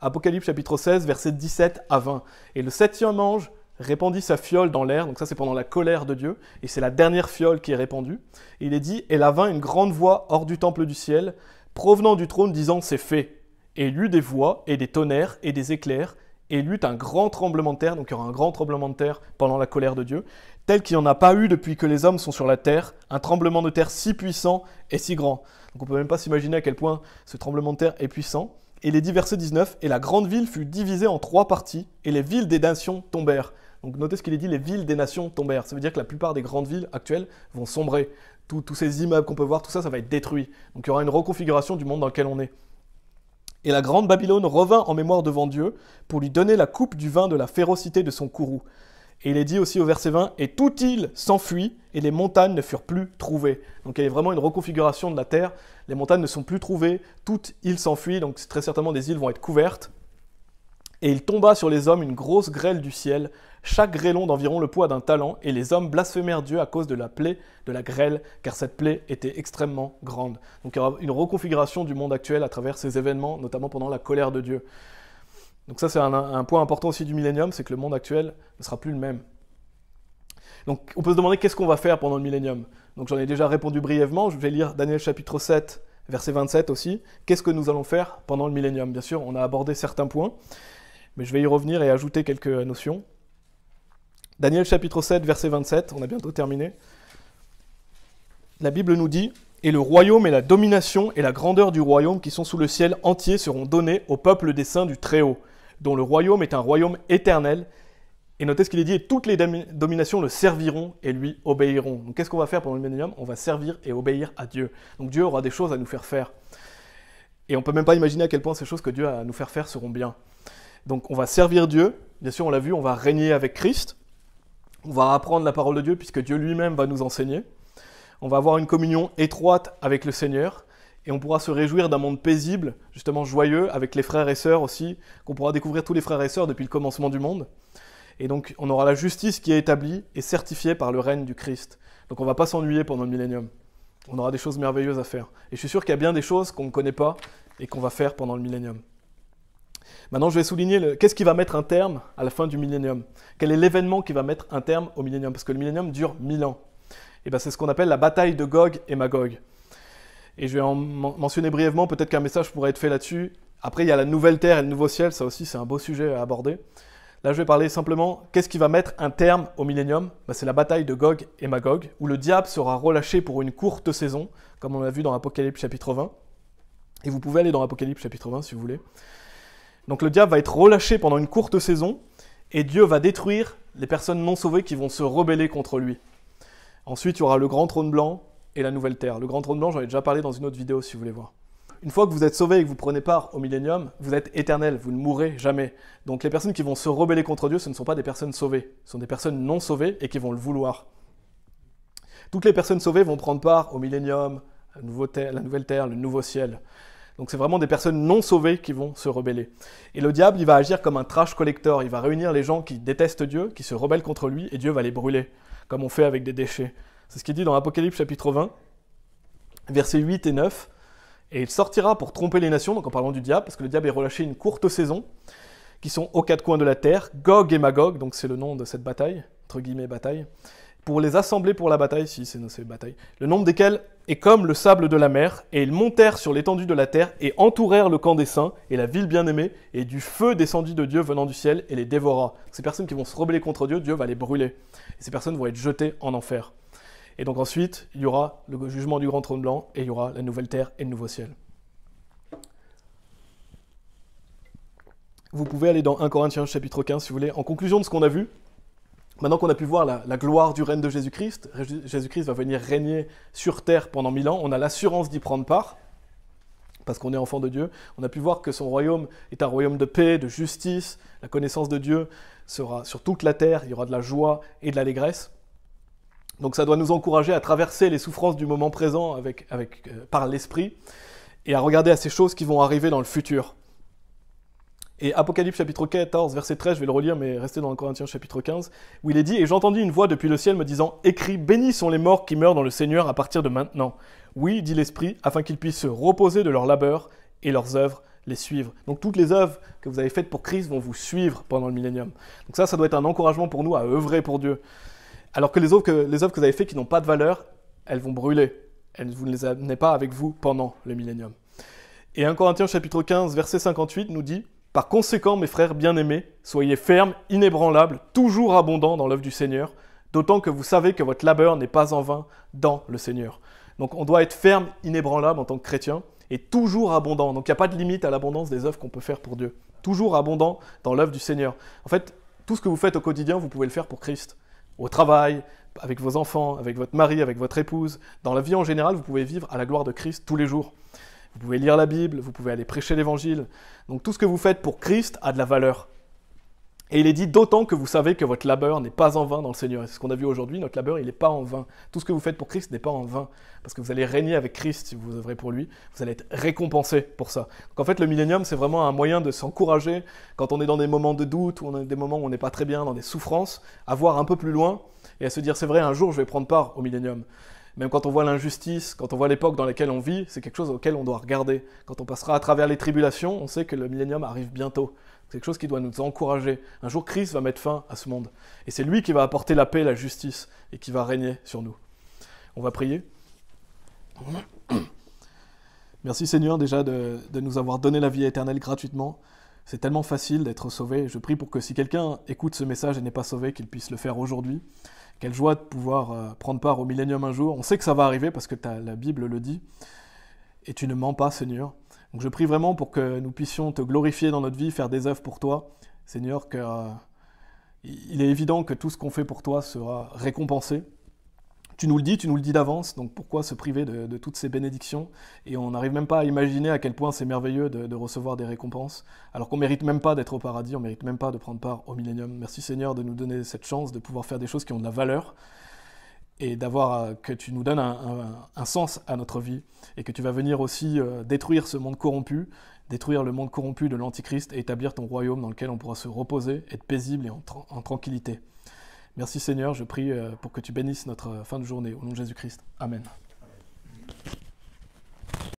Apocalypse chapitre 16, versets 17 à 20. Et le septième ange répandit sa fiole dans l'air, donc ça c'est pendant la colère de Dieu, et c'est la dernière fiole qui est répandue. il est dit, et là vint une grande voix hors du temple du ciel, provenant du trône, disant, c'est fait. Et il eut des voix, et des tonnerres, et des éclairs, et il eut un grand tremblement de terre, donc il y aura un grand tremblement de terre pendant la colère de Dieu, tel qu'il n'y en a pas eu depuis que les hommes sont sur la terre, un tremblement de terre si puissant et si grand. Donc on peut même pas s'imaginer à quel point ce tremblement de terre est puissant. Et il est dit verset 19, et la grande ville fut divisée en trois parties, et les villes des nations tombèrent. Donc notez ce qu'il est dit, les villes des nations tombèrent. Ça veut dire que la plupart des grandes villes actuelles vont sombrer. tous ces immeubles qu'on peut voir, tout ça, ça va être détruit. Donc il y aura une reconfiguration du monde dans lequel on est. Et la grande Babylone revint en mémoire devant Dieu pour lui donner la coupe du vin de la férocité de son courroux. Et il est dit aussi au verset 20, et toute île s'enfuit, et les montagnes ne furent plus trouvées. Donc il y a vraiment une reconfiguration de la terre, les montagnes ne sont plus trouvées, toute île s'enfuit, donc très certainement des îles vont être couvertes. Et il tomba sur les hommes une grosse grêle du ciel, chaque grêlon d'environ le poids d'un talent, et les hommes blasphémèrent Dieu à cause de la plaie, de la grêle, car cette plaie était extrêmement grande. Donc il y aura une reconfiguration du monde actuel à travers ces événements, notamment pendant la colère de Dieu. Donc ça c'est un, point important aussi du millénium, c'est que le monde actuel ne sera plus le même. Donc on peut se demander qu'est-ce qu'on va faire pendant le millénium. Donc j'en ai déjà répondu brièvement, je vais lire Daniel chapitre 7, verset 27 aussi. Qu'est-ce que nous allons faire pendant le millénium Bien sûr, on a abordé certains points, mais je vais y revenir et ajouter quelques notions. Daniel chapitre 7, verset 27, on a bientôt terminé. La Bible nous dit, Et le royaume et la domination et la grandeur du royaume qui sont sous le ciel entier seront donnés au peuple des saints du Très-Haut, dont le royaume est un royaume éternel. Et notez ce qu'il est dit, et toutes les dominations le serviront et lui obéiront. Donc qu'est-ce qu'on va faire pendant le millénium On va servir et obéir à Dieu. Donc Dieu aura des choses à nous faire faire. Et on peut même pas imaginer à quel point ces choses que Dieu a à nous faire faire seront bien. Donc on va servir Dieu, bien sûr on l'a vu, on va régner avec Christ, on va apprendre la parole de Dieu puisque Dieu lui-même va nous enseigner. On va avoir une communion étroite avec le Seigneur et on pourra se réjouir d'un monde paisible, justement joyeux, avec les frères et sœurs aussi, qu'on pourra découvrir tous les frères et sœurs depuis le commencement du monde. Et donc on aura la justice qui est établie et certifiée par le règne du Christ. Donc on ne va pas s'ennuyer pendant le millénium. On aura des choses merveilleuses à faire. Et je suis sûr qu'il y a bien des choses qu'on ne connaît pas et qu'on va faire pendant le millénium. Maintenant, je vais souligner qu'est-ce qui va mettre un terme à la fin du millénium Quel est l'événement qui va mettre un terme au millénium Parce que le millénium dure 1000 ans. Et bien c'est ce qu'on appelle la bataille de Gog et Magog. Et je vais en mentionner brièvement, peut-être qu'un message pourrait être fait là-dessus. Après, il y a la nouvelle terre et le nouveau ciel, ça aussi c'est un beau sujet à aborder. Là, je vais parler simplement, qu'est-ce qui va mettre un terme au millénium ben, C'est la bataille de Gog et Magog, où le diable sera relâché pour une courte saison, comme on l'a vu dans Apocalypse chapitre 20. Et vous pouvez aller dans Apocalypse chapitre 20 si vous voulez. Donc le diable va être relâché pendant une courte saison et Dieu va détruire les personnes non sauvées qui vont se rebeller contre lui. Ensuite, il y aura le grand trône blanc et la nouvelle terre. Le grand trône blanc, j'en ai déjà parlé dans une autre vidéo si vous voulez voir. Une fois que vous êtes sauvé et que vous prenez part au millénium, vous êtes éternel, vous ne mourrez jamais. Donc les personnes qui vont se rebeller contre Dieu, ce ne sont pas des personnes sauvées, ce sont des personnes non sauvées et qui vont le vouloir. Toutes les personnes sauvées vont prendre part au millénium, la nouvelle terre, le nouveau ciel. Donc c'est vraiment des personnes non sauvées qui vont se rebeller. Et le diable, il va agir comme un trash collector. Il va réunir les gens qui détestent Dieu, qui se rebellent contre lui, et Dieu va les brûler, comme on fait avec des déchets. C'est ce qu'il dit dans Apocalypse chapitre 20, versets 8 et 9. Et il sortira pour tromper les nations, donc en parlant du diable, parce que le diable est relâché une courte saison, qui sont aux quatre coins de la terre, Gog et Magog, donc c'est le nom de cette bataille, entre guillemets bataille pour les assembler pour la bataille, si c'est une bataille, le nombre desquels est comme le sable de la mer, et ils montèrent sur l'étendue de la terre, et entourèrent le camp des saints, et la ville bien-aimée, et du feu descendu de Dieu venant du ciel, et les dévora. Ces personnes qui vont se rebeller contre Dieu, Dieu va les brûler. Et ces personnes vont être jetées en enfer. Et donc ensuite, il y aura le jugement du grand trône blanc, et il y aura la nouvelle terre et le nouveau ciel. Vous pouvez aller dans 1 Corinthiens chapitre 15 si vous voulez. En conclusion de ce qu'on a vu, Maintenant qu'on a pu voir la, gloire du règne de Jésus-Christ, Jésus-Christ va venir régner sur terre pendant mille ans, on a l'assurance d'y prendre part, parce qu'on est enfant de Dieu, on a pu voir que son royaume est un royaume de paix, de justice, la connaissance de Dieu sera sur toute la terre, il y aura de la joie et de l'allégresse. Donc ça doit nous encourager à traverser les souffrances du moment présent avec, avec, euh, par l'esprit et à regarder à ces choses qui vont arriver dans le futur. Et Apocalypse chapitre 14, verset 13, je vais le relire, mais restez dans le Corinthiens chapitre 15, où il est dit, Et j'entendis une voix depuis le ciel me disant, Écris, bénis sont les morts qui meurent dans le Seigneur à partir de maintenant. Oui, dit l'Esprit, afin qu'ils puissent se reposer de leur labeur et leurs œuvres les suivre. Donc toutes les œuvres que vous avez faites pour Christ vont vous suivre pendant le millénium. Donc ça, ça doit être un encouragement pour nous à œuvrer pour Dieu. Alors que les œuvres que, les œuvres que vous avez faites qui n'ont pas de valeur, elles vont brûler. Elles, vous ne les amenez pas avec vous pendant le millénium. Et 1 Corinthiens chapitre 15, verset 58 nous dit par conséquent, mes frères bien-aimés, soyez fermes, inébranlables, toujours abondants dans l'œuvre du Seigneur, d'autant que vous savez que votre labeur n'est pas en vain dans le Seigneur. Donc on doit être ferme, inébranlable en tant que chrétien, et toujours abondant. Donc il n'y a pas de limite à l'abondance des œuvres qu'on peut faire pour Dieu. Toujours abondant dans l'œuvre du Seigneur. En fait, tout ce que vous faites au quotidien, vous pouvez le faire pour Christ. Au travail, avec vos enfants, avec votre mari, avec votre épouse, dans la vie en général, vous pouvez vivre à la gloire de Christ tous les jours. Vous pouvez lire la Bible, vous pouvez aller prêcher l'Évangile. Donc tout ce que vous faites pour Christ a de la valeur. Et il est dit d'autant que vous savez que votre labeur n'est pas en vain dans le Seigneur. Et c'est ce qu'on a vu aujourd'hui, notre labeur, il n'est pas en vain. Tout ce que vous faites pour Christ n'est pas en vain. Parce que vous allez régner avec Christ si vous œuvrez pour lui. Vous allez être récompensé pour ça. Donc en fait, le millénium, c'est vraiment un moyen de s'encourager quand on est dans des moments de doute, ou on est des moments où on n'est pas très bien, dans des souffrances, à voir un peu plus loin et à se dire, c'est vrai, un jour, je vais prendre part au millénium. Même quand on voit l'injustice, quand on voit l'époque dans laquelle on vit, c'est quelque chose auquel on doit regarder. Quand on passera à travers les tribulations, on sait que le millénium arrive bientôt. C'est quelque chose qui doit nous encourager. Un jour, Christ va mettre fin à ce monde. Et c'est lui qui va apporter la paix, la justice, et qui va régner sur nous. On va prier. Merci Seigneur déjà de, de nous avoir donné la vie éternelle gratuitement. C'est tellement facile d'être sauvé. Je prie pour que si quelqu'un écoute ce message et n'est pas sauvé, qu'il puisse le faire aujourd'hui. Quelle joie de pouvoir euh, prendre part au millénium un jour. On sait que ça va arriver parce que la Bible le dit. Et tu ne mens pas, Seigneur. Donc je prie vraiment pour que nous puissions te glorifier dans notre vie, faire des œuvres pour toi. Seigneur, que, euh, il est évident que tout ce qu'on fait pour toi sera récompensé tu nous le dis, tu nous le dis d'avance, donc pourquoi se priver de, toutes ces bénédictions Et on n'arrive même pas à imaginer à quel point c'est merveilleux de, recevoir des récompenses, alors qu'on mérite même pas d'être au paradis, on mérite même pas de prendre part au millénium. Merci Seigneur de nous donner cette chance de pouvoir faire des choses qui ont de la valeur et d'avoir euh, que tu nous donnes un, sens à notre vie et que tu vas venir aussi euh, détruire ce monde corrompu, détruire le monde corrompu de l'Antichrist et établir ton royaume dans lequel on pourra se reposer, être paisible et en tranquillité. Merci Seigneur, je prie euh, pour que tu bénisses notre euh, fin de journée. Au nom de Jésus-Christ. Amen.